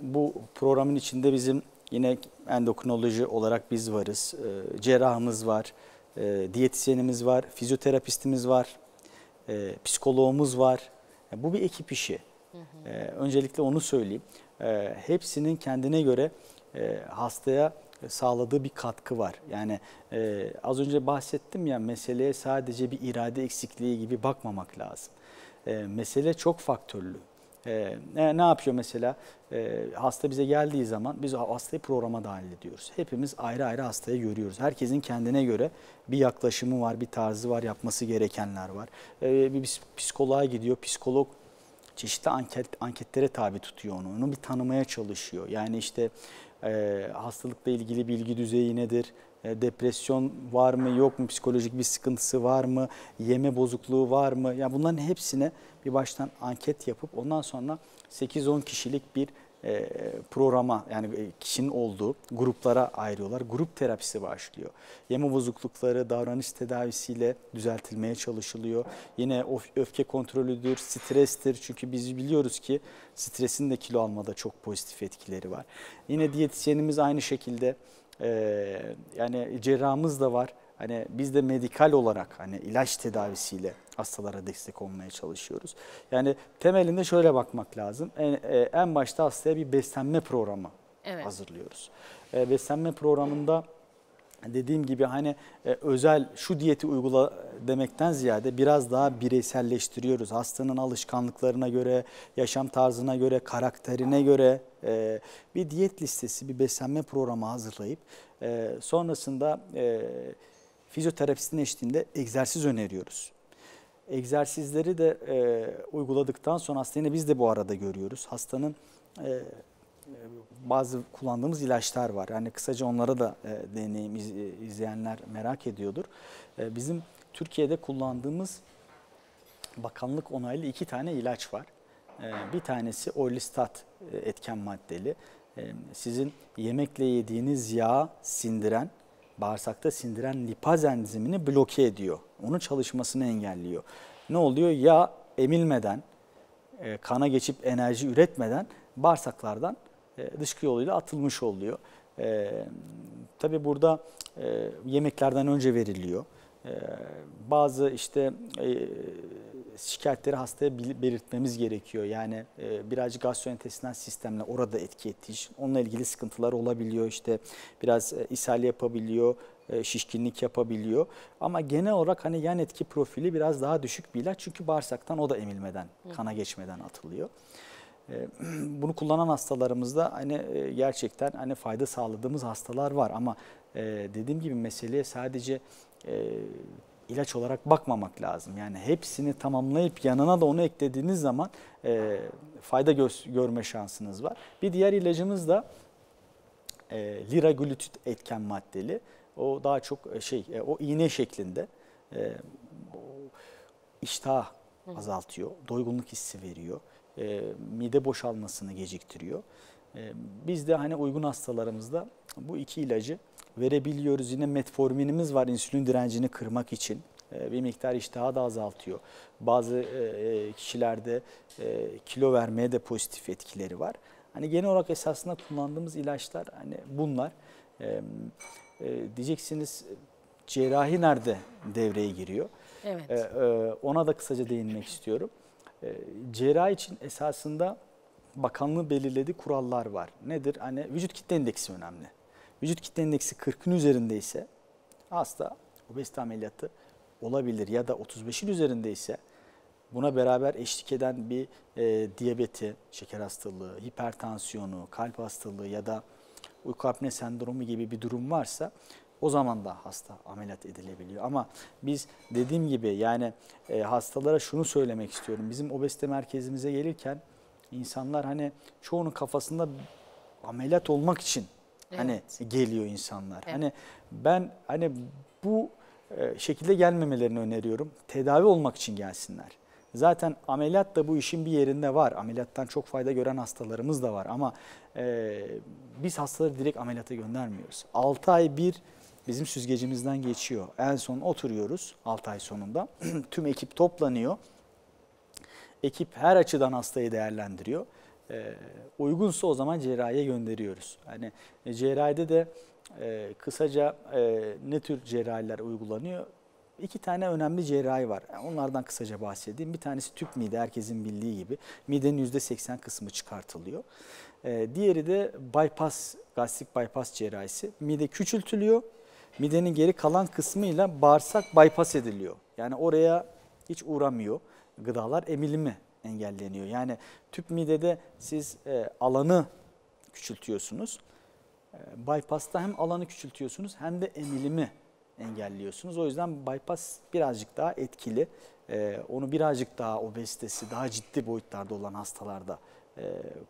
bu programın içinde bizim Yine endokrinoloji olarak biz varız. Ee, cerrahımız var, ee, diyetisyenimiz var, fizyoterapistimiz var, e, psikoloğumuz var. bu bir ekip işi. Hı hı. öncelikle onu söyleyeyim. hepsinin kendine göre e, hastaya sağladığı bir katkı var. Yani e, az önce bahsettim ya meseleye sadece bir irade eksikliği gibi bakmamak lazım. mesele çok faktörlü. E, ne, yapıyor mesela? E, hasta bize geldiği zaman biz hastayı programa dahil ediyoruz. Hepimiz ayrı ayrı hastayı görüyoruz. Herkesin kendine göre bir yaklaşımı var, bir tarzı var, yapması gerekenler var. E, bir psikoloğa gidiyor, psikolog çeşitli anket, anketlere tabi tutuyor onu. Onu bir tanımaya çalışıyor. Yani işte e, hastalıkla ilgili bilgi düzeyi nedir? E, depresyon var mı yok mu psikolojik bir sıkıntısı var mı yeme bozukluğu var mı yani bunların hepsine bir baştan anket yapıp ondan sonra 8-10 kişilik bir e, programa yani e, kişinin olduğu gruplara ayrıyorlar. Grup terapisi başlıyor. Yeme bozuklukları davranış tedavisiyle düzeltilmeye çalışılıyor. Yine öfke kontrolüdür, strestir. Çünkü biz biliyoruz ki stresin de kilo almada çok pozitif etkileri var. Yine diyetisyenimiz aynı şekilde ee, yani cerrahımız da var. Hani biz de medikal olarak hani ilaç tedavisiyle hastalara destek olmaya çalışıyoruz. Yani temelinde şöyle bakmak lazım. En, e, en başta hastaya bir beslenme programı evet. hazırlıyoruz. E, beslenme programında dediğim gibi hani e, özel şu diyeti uygula demekten ziyade biraz daha bireyselleştiriyoruz. Hastanın alışkanlıklarına göre, yaşam tarzına göre, karakterine göre e, bir diyet listesi, bir beslenme programı hazırlayıp e, sonrasında e, fizyoterapistin eşliğinde egzersiz öneriyoruz. Egzersizleri de e, uyguladıktan sonra hastayı biz de bu arada görüyoruz. Hastanın e, bazı kullandığımız ilaçlar var. Yani kısaca onlara da e, deneyim iz, e, izleyenler merak ediyordur. E, bizim Türkiye'de kullandığımız bakanlık onaylı iki tane ilaç var. Ee, bir tanesi orlistat e, etken maddeli. Ee, sizin yemekle yediğiniz yağ sindiren, bağırsakta sindiren lipaz enzimini bloke ediyor. Onun çalışmasını engelliyor. Ne oluyor? Yağ emilmeden, e, kana geçip enerji üretmeden bağırsaklardan e, dışkı yoluyla atılmış oluyor. Ee, Tabi burada yemeklerden önce veriliyor. Bazı işte şikayetleri hastaya belirtmemiz gerekiyor. Yani e, birazcık gastrointestinal sistemle orada etki ettiği için onunla ilgili sıkıntılar olabiliyor. İşte biraz e, ishal yapabiliyor, e, şişkinlik yapabiliyor. Ama genel olarak hani yan etki profili biraz daha düşük bir ilaç. Çünkü bağırsaktan o da emilmeden, Hı. kana geçmeden atılıyor. E, bunu kullanan hastalarımızda hani e, gerçekten hani fayda sağladığımız hastalar var ama e, dediğim gibi meseleye sadece e, ilaç olarak bakmamak lazım. Yani hepsini tamamlayıp yanına da onu eklediğiniz zaman e, fayda gö görme şansınız var. Bir diğer ilacımız da e, liraglutid etken maddeli. O daha çok e, şey e, o iğne şeklinde e, iştah azaltıyor, doygunluk hissi veriyor, e, mide boşalmasını geciktiriyor. E, biz de hani uygun hastalarımızda bu iki ilacı verebiliyoruz. Yine metforminimiz var insülin direncini kırmak için ee, bir miktar iştahı da azaltıyor. Bazı e, e, kişilerde e, kilo vermeye de pozitif etkileri var. Hani genel olarak esasında kullandığımız ilaçlar hani bunlar. Ee, diyeceksiniz cerrahi nerede devreye giriyor? Evet. Ee, ona da kısaca değinmek istiyorum. Cerrahi için esasında bakanlığı belirlediği kurallar var. Nedir? Hani vücut kitle indeksi önemli vücut kitle endeksi 40'ın üzerindeyse hasta obezite ameliyatı olabilir ya da 35'in üzerindeyse buna beraber eşlik eden bir e, diyabeti, şeker hastalığı, hipertansiyonu, kalp hastalığı ya da uyku apne sendromu gibi bir durum varsa o zaman da hasta ameliyat edilebiliyor. Ama biz dediğim gibi yani e, hastalara şunu söylemek istiyorum. Bizim obezite merkezimize gelirken insanlar hani çoğunun kafasında ameliyat olmak için Hani evet. Hani geliyor insanlar. Evet. Hani ben hani bu e, şekilde gelmemelerini öneriyorum. Tedavi olmak için gelsinler. Zaten ameliyat da bu işin bir yerinde var. Ameliyattan çok fayda gören hastalarımız da var ama e, biz hastaları direkt ameliyata göndermiyoruz. 6 ay bir bizim süzgecimizden geçiyor. En son oturuyoruz 6 ay sonunda. Tüm ekip toplanıyor. Ekip her açıdan hastayı değerlendiriyor. E, uygunsa o zaman cerrahiye gönderiyoruz. Hani e, cerrahide de e, kısaca e, ne tür cerrahiler uygulanıyor? İki tane önemli cerrahi var. onlardan kısaca bahsedeyim. Bir tanesi tüp mide, herkesin bildiği gibi. Midenin %80 kısmı çıkartılıyor. Ee, diğeri de bypass, gastrik bypass cerrahisi. Mide küçültülüyor. Midenin geri kalan kısmıyla bağırsak bypass ediliyor. Yani oraya hiç uğramıyor. Gıdalar emilimi engelleniyor. Yani tüp midede siz e, alanı küçültüyorsunuz. E, bypass'ta hem alanı küçültüyorsunuz hem de emilimi engelliyorsunuz. O yüzden bypass birazcık daha etkili. E, onu birazcık daha obezitesi daha ciddi boyutlarda olan hastalarda e,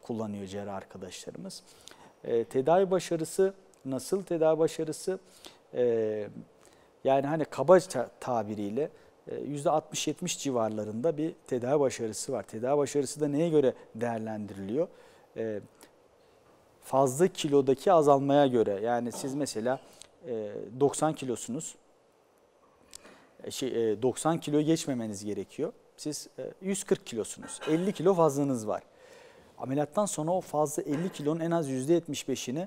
kullanıyor cerrah arkadaşlarımız. E, tedavi başarısı nasıl? Tedavi başarısı e, yani hani kaba tabiriyle %60-70 e, civarlarında bir tedavi başarısı var. Tedavi başarısı da neye göre değerlendiriliyor? E, fazla kilodaki azalmaya göre. Yani siz mesela 90 e, kilosunuz. 90 şey, kilo geçmemeniz gerekiyor. Siz 140 kilosunuz. 50 kilo fazlanız var. Ameliyattan sonra o fazla 50 kilonun en az %75'ini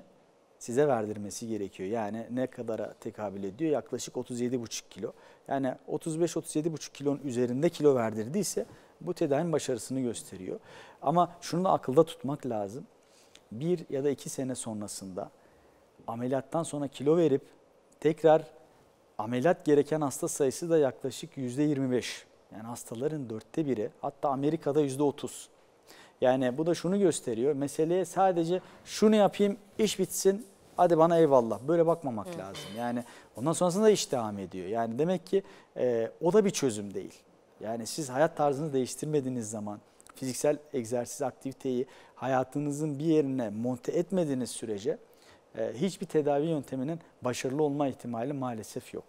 size verdirmesi gerekiyor. Yani ne kadara tekabül ediyor? Yaklaşık 37,5 kilo. Yani 35-37,5 kilonun üzerinde kilo verdirdiyse bu tedavinin başarısını gösteriyor. Ama şunu da akılda tutmak lazım. Bir ya da iki sene sonrasında ameliyattan sonra kilo verip tekrar ameliyat gereken hasta sayısı da yaklaşık %25. Yani hastaların dörtte biri hatta Amerika'da %30. Yani bu da şunu gösteriyor. Meseleye sadece şunu yapayım, iş bitsin, hadi bana eyvallah. Böyle bakmamak evet. lazım. Yani ondan sonrasında iş devam ediyor. Yani demek ki e, o da bir çözüm değil. Yani siz hayat tarzınızı değiştirmediğiniz zaman, fiziksel egzersiz aktiviteyi hayatınızın bir yerine monte etmediğiniz sürece e, hiçbir tedavi yönteminin başarılı olma ihtimali maalesef yok.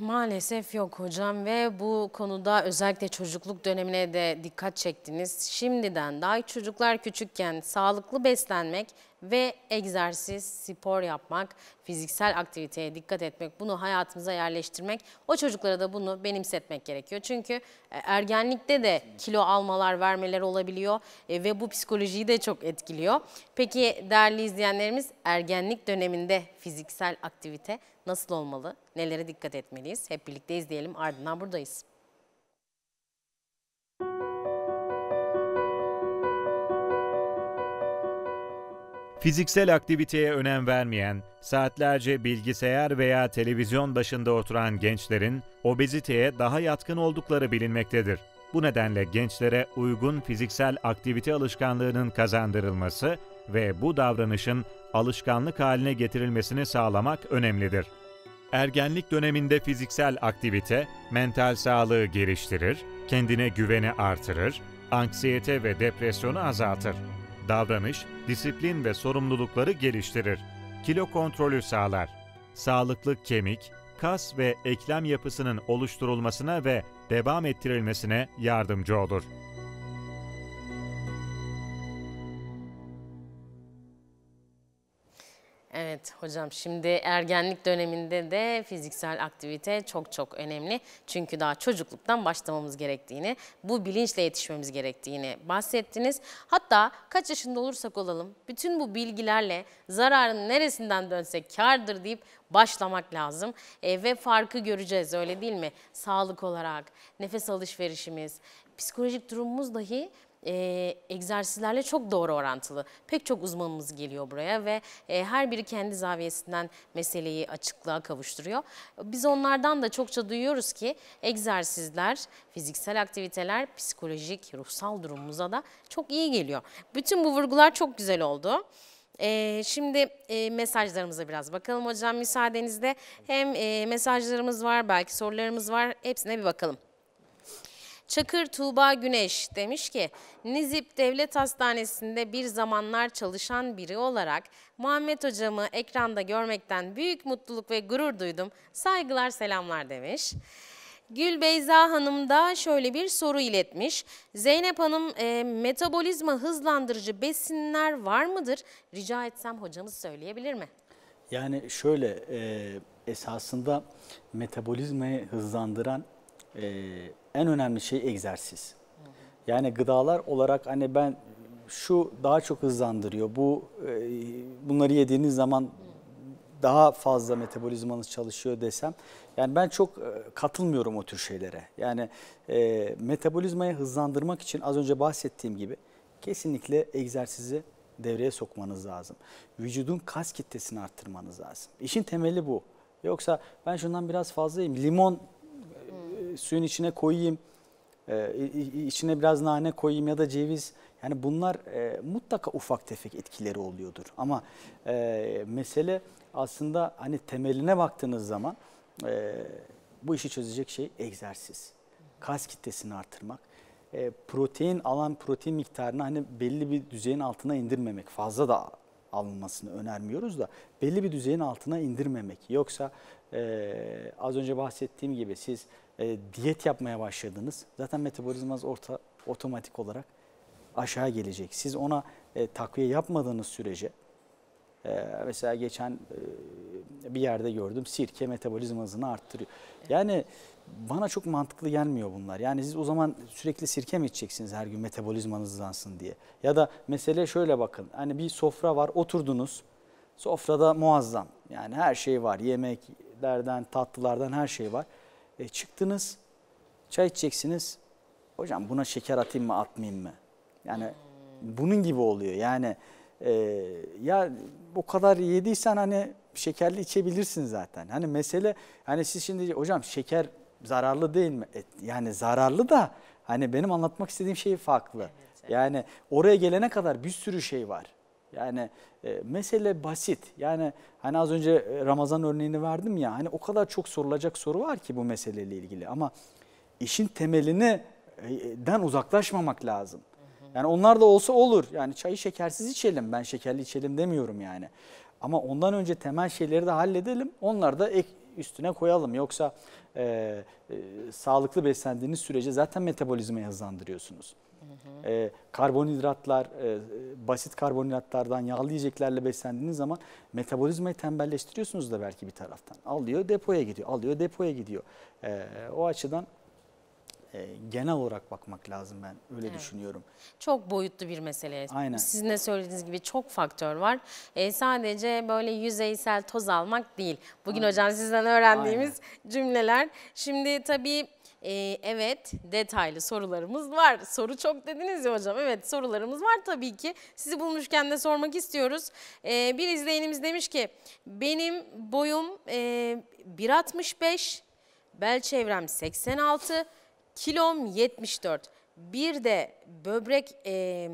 Maalesef yok hocam ve bu konuda özellikle çocukluk dönemine de dikkat çektiniz. Şimdiden daha çocuklar küçükken sağlıklı beslenmek ve egzersiz, spor yapmak, fiziksel aktiviteye dikkat etmek, bunu hayatımıza yerleştirmek, o çocuklara da bunu benimsetmek gerekiyor. Çünkü e, ergenlikte de kilo almalar, vermeler olabiliyor e, ve bu psikolojiyi de çok etkiliyor. Peki değerli izleyenlerimiz ergenlik döneminde fiziksel aktivite nasıl olmalı? Nelere dikkat etmeliyiz? Hep birlikte izleyelim ardından buradayız. Fiziksel aktiviteye önem vermeyen, saatlerce bilgisayar veya televizyon başında oturan gençlerin obeziteye daha yatkın oldukları bilinmektedir. Bu nedenle gençlere uygun fiziksel aktivite alışkanlığının kazandırılması ve bu davranışın alışkanlık haline getirilmesini sağlamak önemlidir. Ergenlik döneminde fiziksel aktivite mental sağlığı geliştirir, kendine güveni artırır, anksiyete ve depresyonu azaltır davranış, disiplin ve sorumlulukları geliştirir. Kilo kontrolü sağlar. Sağlıklı kemik, kas ve eklem yapısının oluşturulmasına ve devam ettirilmesine yardımcı olur. Evet hocam şimdi ergenlik döneminde de fiziksel aktivite çok çok önemli. Çünkü daha çocukluktan başlamamız gerektiğini, bu bilinçle yetişmemiz gerektiğini bahsettiniz. Hatta kaç yaşında olursak olalım bütün bu bilgilerle zararın neresinden dönsek kardır deyip başlamak lazım. E, ve farkı göreceğiz öyle değil mi? Sağlık olarak, nefes alışverişimiz, psikolojik durumumuz dahi e, egzersizlerle çok doğru orantılı. Pek çok uzmanımız geliyor buraya ve e, her biri kendi zaviyesinden meseleyi açıklığa kavuşturuyor. Biz onlardan da çokça duyuyoruz ki egzersizler, fiziksel aktiviteler psikolojik, ruhsal durumumuza da çok iyi geliyor. Bütün bu vurgular çok güzel oldu. Ee, şimdi e, mesajlarımıza biraz bakalım hocam müsaadenizle. Hem e, mesajlarımız var belki sorularımız var hepsine bir bakalım. Çakır Tuğba Güneş demiş ki Nizip Devlet Hastanesi'nde bir zamanlar çalışan biri olarak Muhammed hocamı ekranda görmekten büyük mutluluk ve gurur duydum. Saygılar selamlar demiş. Gül Beyza Hanım da şöyle bir soru iletmiş. Zeynep Hanım e, metabolizma hızlandırıcı besinler var mıdır? Rica etsem hocamız söyleyebilir mi? Yani şöyle e, esasında metabolizmayı hızlandıran e, en önemli şey egzersiz. Yani gıdalar olarak hani ben şu daha çok hızlandırıyor. Bu e, bunları yediğiniz zaman daha fazla metabolizmanız çalışıyor desem. Yani ben çok e, katılmıyorum o tür şeylere. Yani e, metabolizmayı hızlandırmak için az önce bahsettiğim gibi kesinlikle egzersizi devreye sokmanız lazım. Vücudun kas kitlesini arttırmanız lazım. İşin temeli bu. Yoksa ben şundan biraz fazlayım. Limon suyun içine koyayım, e, içine biraz nane koyayım ya da ceviz. Yani bunlar e, mutlaka ufak tefek etkileri oluyordur. Ama e, mesele aslında hani temeline baktığınız zaman e, bu işi çözecek şey egzersiz. Kas kitlesini artırmak. E, protein alan protein miktarını hani belli bir düzeyin altına indirmemek. Fazla da alınmasını önermiyoruz da belli bir düzeyin altına indirmemek. Yoksa e, az önce bahsettiğim gibi siz e, diyet yapmaya başladınız zaten metabolizmanız orta otomatik olarak aşağı gelecek. Siz ona e, takviye yapmadığınız sürece e, mesela geçen e, bir yerde gördüm sirke metabolizmanızını arttırıyor. Evet. Yani bana çok mantıklı gelmiyor bunlar. Yani siz o zaman sürekli sirke mi içeceksiniz her gün metabolizmanız hızlansın diye? Ya da mesele şöyle bakın hani bir sofra var oturdunuz sofrada muazzam yani her şey var yemeklerden tatlılardan her şey var. E, çıktınız, çay içeceksiniz. Hocam buna şeker atayım mı atmayayım mı? Yani bunun gibi oluyor. Yani e, ya o kadar yediysen hani şekerli içebilirsin zaten. Hani mesele hani siz şimdi hocam şeker zararlı değil mi? E, yani zararlı da hani benim anlatmak istediğim şey farklı. Evet, evet. Yani oraya gelene kadar bir sürü şey var. Yani e, mesele basit. Yani hani az önce e, Ramazan örneğini verdim ya hani o kadar çok sorulacak soru var ki bu meseleyle ilgili ama işin temelini e, den uzaklaşmamak lazım. Yani onlar da olsa olur. Yani çayı şekersiz içelim. Ben şekerli içelim demiyorum yani. Ama ondan önce temel şeyleri de halledelim. Onlar da ek üstüne koyalım. Yoksa e, e, sağlıklı beslendiğiniz sürece zaten metabolizmayı hızlandırıyorsunuz. Ee, e, karbonhidratlar, e, basit karbonhidratlardan yağlı yiyeceklerle beslendiğiniz zaman metabolizmayı tembelleştiriyorsunuz da belki bir taraftan. Alıyor depoya gidiyor, alıyor depoya gidiyor. E, o açıdan e, genel olarak bakmak lazım ben öyle evet. düşünüyorum. Çok boyutlu bir mesele. Aynen. Sizin de söylediğiniz gibi çok faktör var. E, sadece böyle yüzeysel toz almak değil. Bugün Aynen. hocam sizden öğrendiğimiz Aynen. cümleler. Şimdi tabii ee, evet detaylı sorularımız var. Soru çok dediniz ya hocam. Evet sorularımız var tabii ki. Sizi bulmuşken de sormak istiyoruz. Ee, bir izleyenimiz demiş ki benim boyum e, 1.65, bel çevrem 86, kilom 74. Bir de böbrek... E,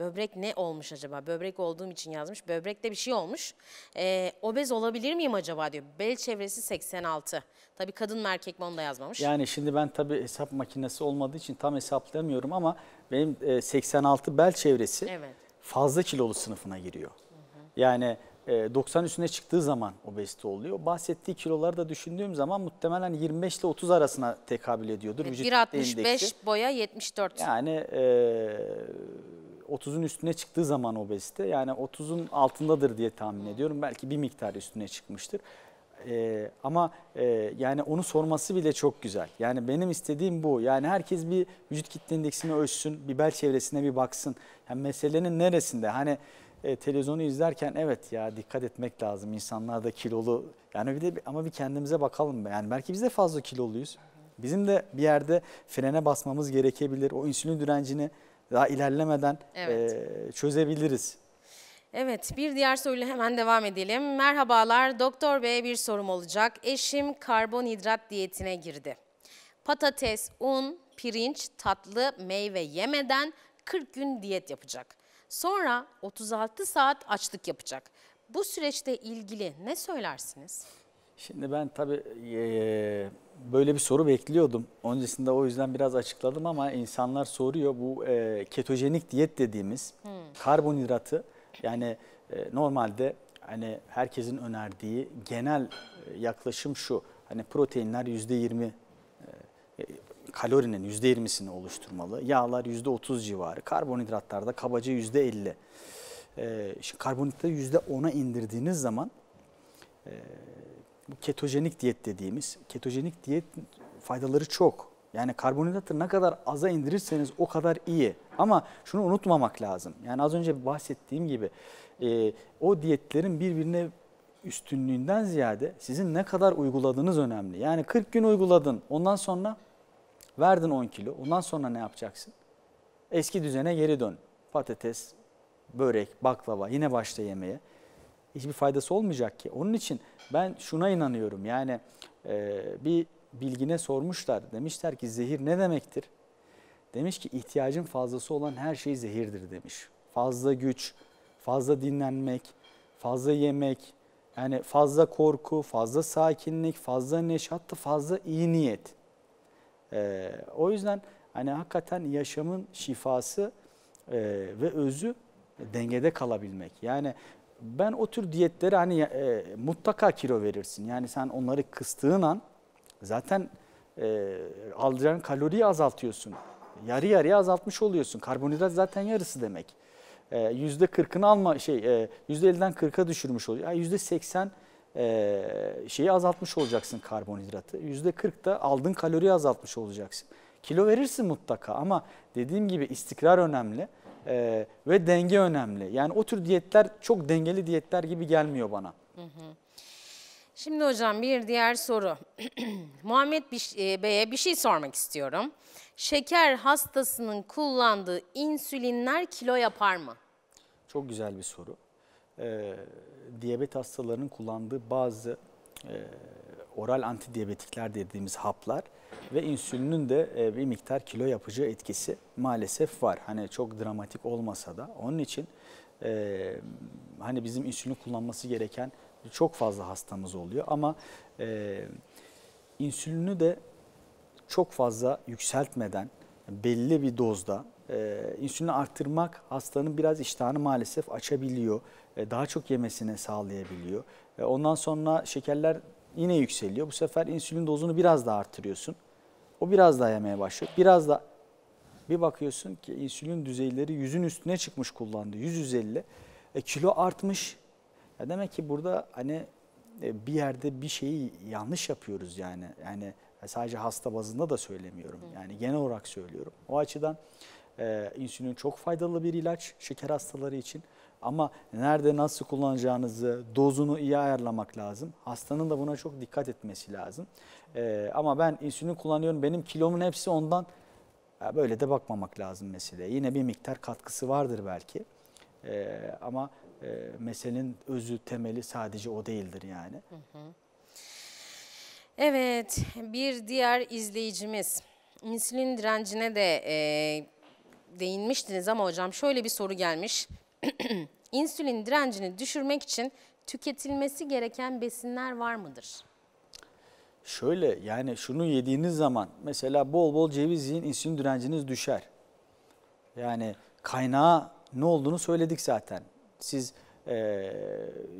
Böbrek ne olmuş acaba? Böbrek olduğum için yazmış. Böbrekte bir şey olmuş. E, obez olabilir miyim acaba diyor. Bel çevresi 86. Tabii kadın mı erkek mi onu da yazmamış. Yani şimdi ben tabii hesap makinesi olmadığı için tam hesaplamıyorum ama benim e, 86 bel çevresi evet. fazla kilolu sınıfına giriyor. Hı hı. Yani... 90 e, üstüne çıktığı zaman obezite oluyor. Bahsettiği kiloları da düşündüğüm zaman muhtemelen 25 ile 30 arasına tekabül ediyordur. Evet, 1.65 boya 74. Yani e, 30'un üstüne çıktığı zaman obezite yani 30'un altındadır diye tahmin ediyorum. Belki bir miktar üstüne çıkmıştır. Ee, ama e, yani onu sorması bile çok güzel. Yani benim istediğim bu. Yani herkes bir vücut kitle indeksini ölçsün, bir bel çevresine bir baksın. Yani meselenin neresinde? Hani e, televizyonu izlerken evet ya dikkat etmek lazım. İnsanlar da kilolu. Yani bir de ama bir kendimize bakalım. Yani belki biz de fazla kiloluyuz. Bizim de bir yerde frene basmamız gerekebilir. O insülin direncini daha ilerlemeden evet. e, çözebiliriz. Evet bir diğer soruyla hemen devam edelim. Merhabalar doktor bey bir sorum olacak. Eşim karbonhidrat diyetine girdi. Patates, un, pirinç, tatlı, meyve yemeden 40 gün diyet yapacak. Sonra 36 saat açlık yapacak. Bu süreçte ilgili ne söylersiniz? Şimdi ben tabii böyle bir soru bekliyordum. Öncesinde o yüzden biraz açıkladım ama insanlar soruyor bu e, ketojenik diyet dediğimiz hmm. karbonhidratı yani normalde hani herkesin önerdiği genel yaklaşım şu. Hani proteinler %20 e, kalorinin %20'sini oluşturmalı. Yağlar %30 civarı, karbonhidratlar da kabaca %50. E, şimdi karbonhidratı %10'a indirdiğiniz zaman ketojenik diyet dediğimiz, ketojenik diyet faydaları çok. Yani karbonhidratı ne kadar aza indirirseniz o kadar iyi. Ama şunu unutmamak lazım. Yani az önce bahsettiğim gibi e, o diyetlerin birbirine üstünlüğünden ziyade sizin ne kadar uyguladığınız önemli. Yani 40 gün uyguladın ondan sonra verdin 10 kilo ondan sonra ne yapacaksın? Eski düzene geri dön. Patates, börek, baklava yine başla yemeye hiçbir faydası olmayacak ki. Onun için ben şuna inanıyorum yani e, bir bilgine sormuşlar. Demişler ki zehir ne demektir? Demiş ki ihtiyacın fazlası olan her şey zehirdir demiş. Fazla güç, fazla dinlenmek, fazla yemek, yani fazla korku, fazla sakinlik, fazla neşe, hatta fazla iyi niyet. Ee, o yüzden hani hakikaten yaşamın şifası e, ve özü dengede kalabilmek. Yani ben o tür diyetleri hani e, mutlaka kilo verirsin. Yani sen onları kıstığın an zaten e, alacağın kaloriyi azaltıyorsun. Yarı yarıya azaltmış oluyorsun. Karbonhidrat zaten yarısı demek. E, yüzde %40'ını alma şey e, yüzde %50'den 40'a düşürmüş oluyor. Yani %80 e, şeyi azaltmış olacaksın karbonhidratı. Yüzde %40 da aldığın kaloriyi azaltmış olacaksın. Kilo verirsin mutlaka ama dediğim gibi istikrar önemli. Ee, ve denge önemli. Yani o tür diyetler çok dengeli diyetler gibi gelmiyor bana. Hı hı. Şimdi hocam bir diğer soru. Muhammed e, Bey'e bir şey sormak istiyorum. Şeker hastasının kullandığı insülinler kilo yapar mı? Çok güzel bir soru. Ee, diyabet hastalarının kullandığı bazı e, oral antidiyabetikler dediğimiz haplar ve insülinin de e, bir miktar kilo yapıcı etkisi maalesef var. Hani çok dramatik olmasa da onun için e, hani bizim insülin kullanması gereken çok fazla hastamız oluyor ama e, insülini de çok fazla yükseltmeden belli bir dozda e, insülini arttırmak hastanın biraz iştahını maalesef açabiliyor. E, daha çok yemesine sağlayabiliyor. E, ondan sonra şekerler Yine yükseliyor. Bu sefer insülin dozunu biraz daha artırıyorsun. O biraz daha yemeye başlıyor. Biraz da bir bakıyorsun ki insülin düzeyleri yüzün üstüne çıkmış kullandı. 150. E, kilo artmış. Ya demek ki burada hani e, bir yerde bir şeyi yanlış yapıyoruz yani. Yani sadece hasta bazında da söylemiyorum. Yani genel olarak söylüyorum. O açıdan e, insülin çok faydalı bir ilaç şeker hastaları için. Ama nerede nasıl kullanacağınızı, dozunu iyi ayarlamak lazım. Hastanın da buna çok dikkat etmesi lazım. Ee, ama ben insülin kullanıyorum, benim kilomun hepsi ondan. böyle de bakmamak lazım mesele. Yine bir miktar katkısı vardır belki. Ee, ama e, meselenin özü, temeli sadece o değildir yani. Evet, bir diğer izleyicimiz. İnsülin direncine de e, değinmiştiniz ama hocam şöyle bir soru gelmiş. insülin direncini düşürmek için tüketilmesi gereken besinler var mıdır? Şöyle yani şunu yediğiniz zaman mesela bol bol ceviz yiyin insülin direnciniz düşer. Yani kaynağı ne olduğunu söyledik zaten. Siz e,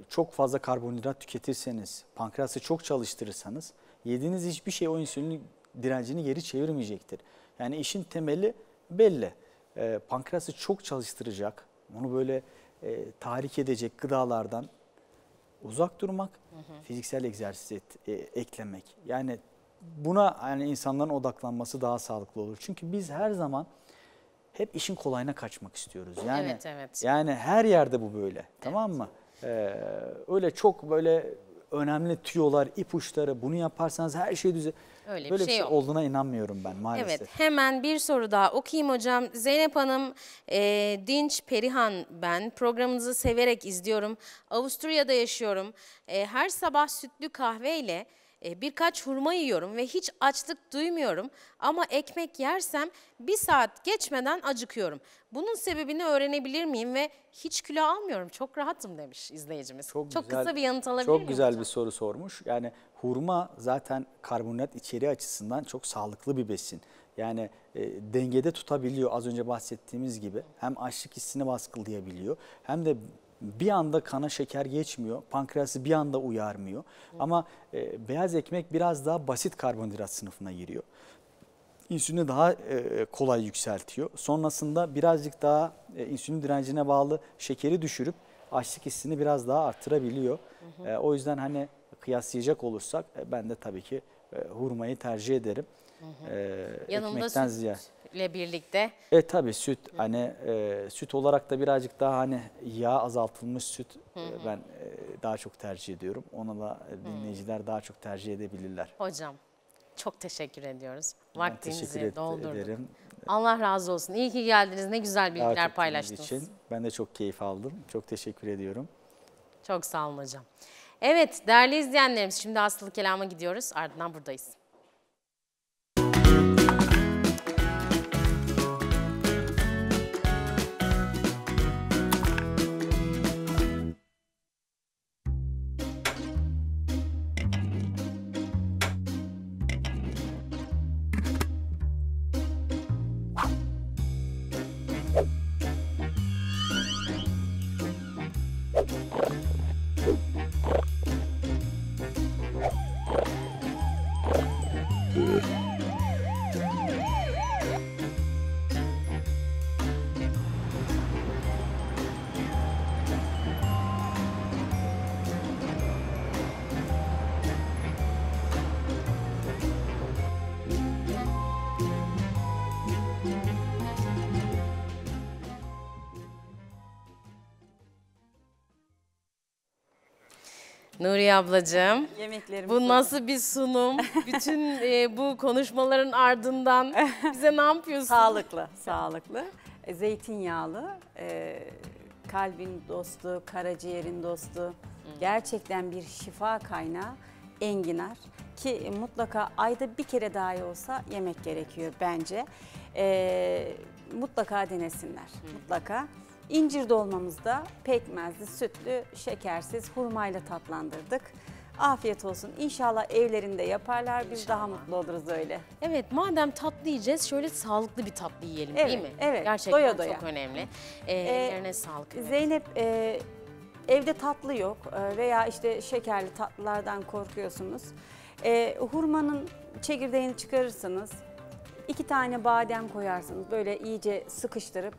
çok fazla karbonhidrat tüketirseniz, pankreası çok çalıştırırsanız yediğiniz hiçbir şey o insülin direncini geri çevirmeyecektir. Yani işin temeli belli. E, pankreası çok çalıştıracak, onu böyle e, tahrik edecek gıdalardan uzak durmak, hı hı. fiziksel egzersiz et, e, eklemek. Yani buna yani insanların odaklanması daha sağlıklı olur. Çünkü biz her zaman hep işin kolayına kaçmak istiyoruz. Yani evet, evet. yani her yerde bu böyle. Tamam mı? Ee, öyle çok böyle önemli tüyolar, ipuçları bunu yaparsanız her şey düze. Öyle bir Böyle şey, şey olduğuna inanmıyorum ben maalesef. Evet hemen bir soru daha okuyayım hocam. Zeynep Hanım, e, Dinç Perihan ben. Programınızı severek izliyorum. Avusturya'da yaşıyorum. E, her sabah sütlü kahveyle ee, birkaç hurma yiyorum ve hiç açlık duymuyorum ama ekmek yersem bir saat geçmeden acıkıyorum. Bunun sebebini öğrenebilir miyim ve hiç kilo almıyorum çok rahatım demiş izleyicimiz. Çok, çok güzel, kısa bir yanıt alabilir miyim? Çok güzel hocam? bir soru sormuş. Yani hurma zaten karbonhidrat içeriği açısından çok sağlıklı bir besin. Yani e, dengede tutabiliyor az önce bahsettiğimiz gibi. Hem açlık hissini baskılayabiliyor hem de bir anda kana şeker geçmiyor. Pankreası bir anda uyarmıyor. Hı. Ama e, beyaz ekmek biraz daha basit karbonhidrat sınıfına giriyor. İnsülini daha e, kolay yükseltiyor. Sonrasında birazcık daha e, insülin direncine bağlı şekeri düşürüp açlık hissini biraz daha arttırabiliyor. Hı hı. E, o yüzden hani kıyaslayacak olursak e, ben de tabii ki e, hurmayı tercih ederim. Hı hı. E, Yanımda süt. ziyade ile birlikte. E tabii süt hı. hani e, süt olarak da birazcık daha hani yağ azaltılmış süt e, hı ben e, daha çok tercih ediyorum. Ona da e, dinleyiciler hı. daha çok tercih edebilirler. Hocam çok teşekkür ediyoruz. Vaktinizi teşekkür doldurduk. Ederim. Allah razı olsun. İyi ki geldiniz. Ne güzel bilgiler daha paylaştınız. Için. Ben de çok keyif aldım. Çok teşekkür ediyorum. Çok sağ olun hocam. Evet değerli izleyenlerimiz şimdi hastalık kelama gidiyoruz ardından buradayız. Nuriye ablacığım. Yemeklerimiz. Bu nasıl bir sunum? Bütün e, bu konuşmaların ardından bize ne yapıyorsun? Sağlıklı, sağlıklı. E, zeytinyağlı, e, kalbin dostu, karaciğerin dostu. Hmm. Gerçekten bir şifa kaynağı enginar ki e, mutlaka ayda bir kere dahi olsa yemek gerekiyor bence. E, mutlaka denesinler, hmm. mutlaka. İncir dolmamızda pekmezli, sütlü, şekersiz, hurmayla tatlandırdık. Afiyet olsun. İnşallah evlerinde yaparlar. Biz İnşallah. daha mutlu oluruz öyle. Evet madem tatlı yiyeceğiz şöyle sağlıklı bir tatlı yiyelim evet, değil mi? Evet. Gerçekten doya doya. çok önemli. Ee, ee, sağlık. Evet. Zeynep e, evde tatlı yok e, veya işte şekerli tatlılardan korkuyorsunuz. E, hurmanın çekirdeğini çıkarırsınız. İki tane badem koyarsınız böyle iyice sıkıştırıp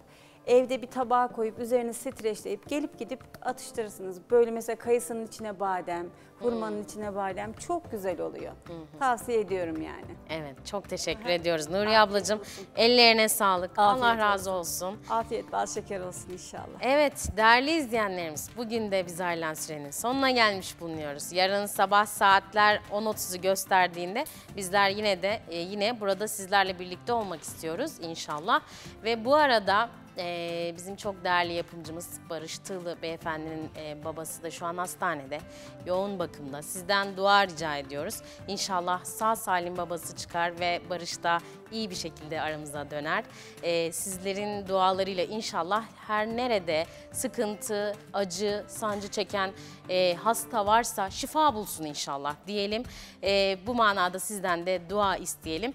evde bir tabağa koyup üzerine streçleyip gelip gidip atıştırırsınız. Böyle mesela kayısının içine badem, hurmanın hmm. içine badem çok güzel oluyor. Hmm. Tavsiye ediyorum yani. Evet çok teşekkür Aha. ediyoruz Nuriye Afiyet ablacığım. Ellerine sağlık. Afiyet Allah razı olsun. olsun. Afiyet bal şeker olsun inşallah. Evet değerli izleyenlerimiz bugün de biz ayrılan sürenin sonuna gelmiş bulunuyoruz. Yarın sabah saatler 10.30'u gösterdiğinde bizler yine de e, yine burada sizlerle birlikte olmak istiyoruz inşallah. Ve bu arada e, bizim çok değerli yapımcımız Barış Tığlı beyefendinin e, babası da şu an hastanede yoğun bakımda. Sizden dua rica ediyoruz. İnşallah sağ salim babası çıkar ve Barış da iyi bir şekilde aramıza döner. E, sizlerin dualarıyla inşallah her nerede sıkıntı, acı, sancı çeken e, hasta varsa şifa bulsun inşallah diyelim. E, bu manada sizden de dua isteyelim.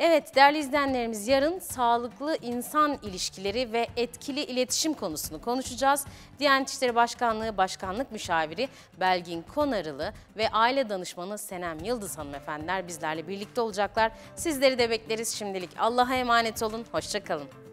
Evet değerli izleyenlerimiz yarın sağlıklı insan ilişkileri ve etkili iletişim konusunu konuşacağız. Diyanet İşleri Başkanlığı Başkanlık Müşaviri Belgin Konarılı ve aile danışmanı Senem Yıldız hanımefendiler bizlerle birlikte olacaklar. Sizleri de bekleriz şimdilik. Allah'a emanet olun, hoşçakalın.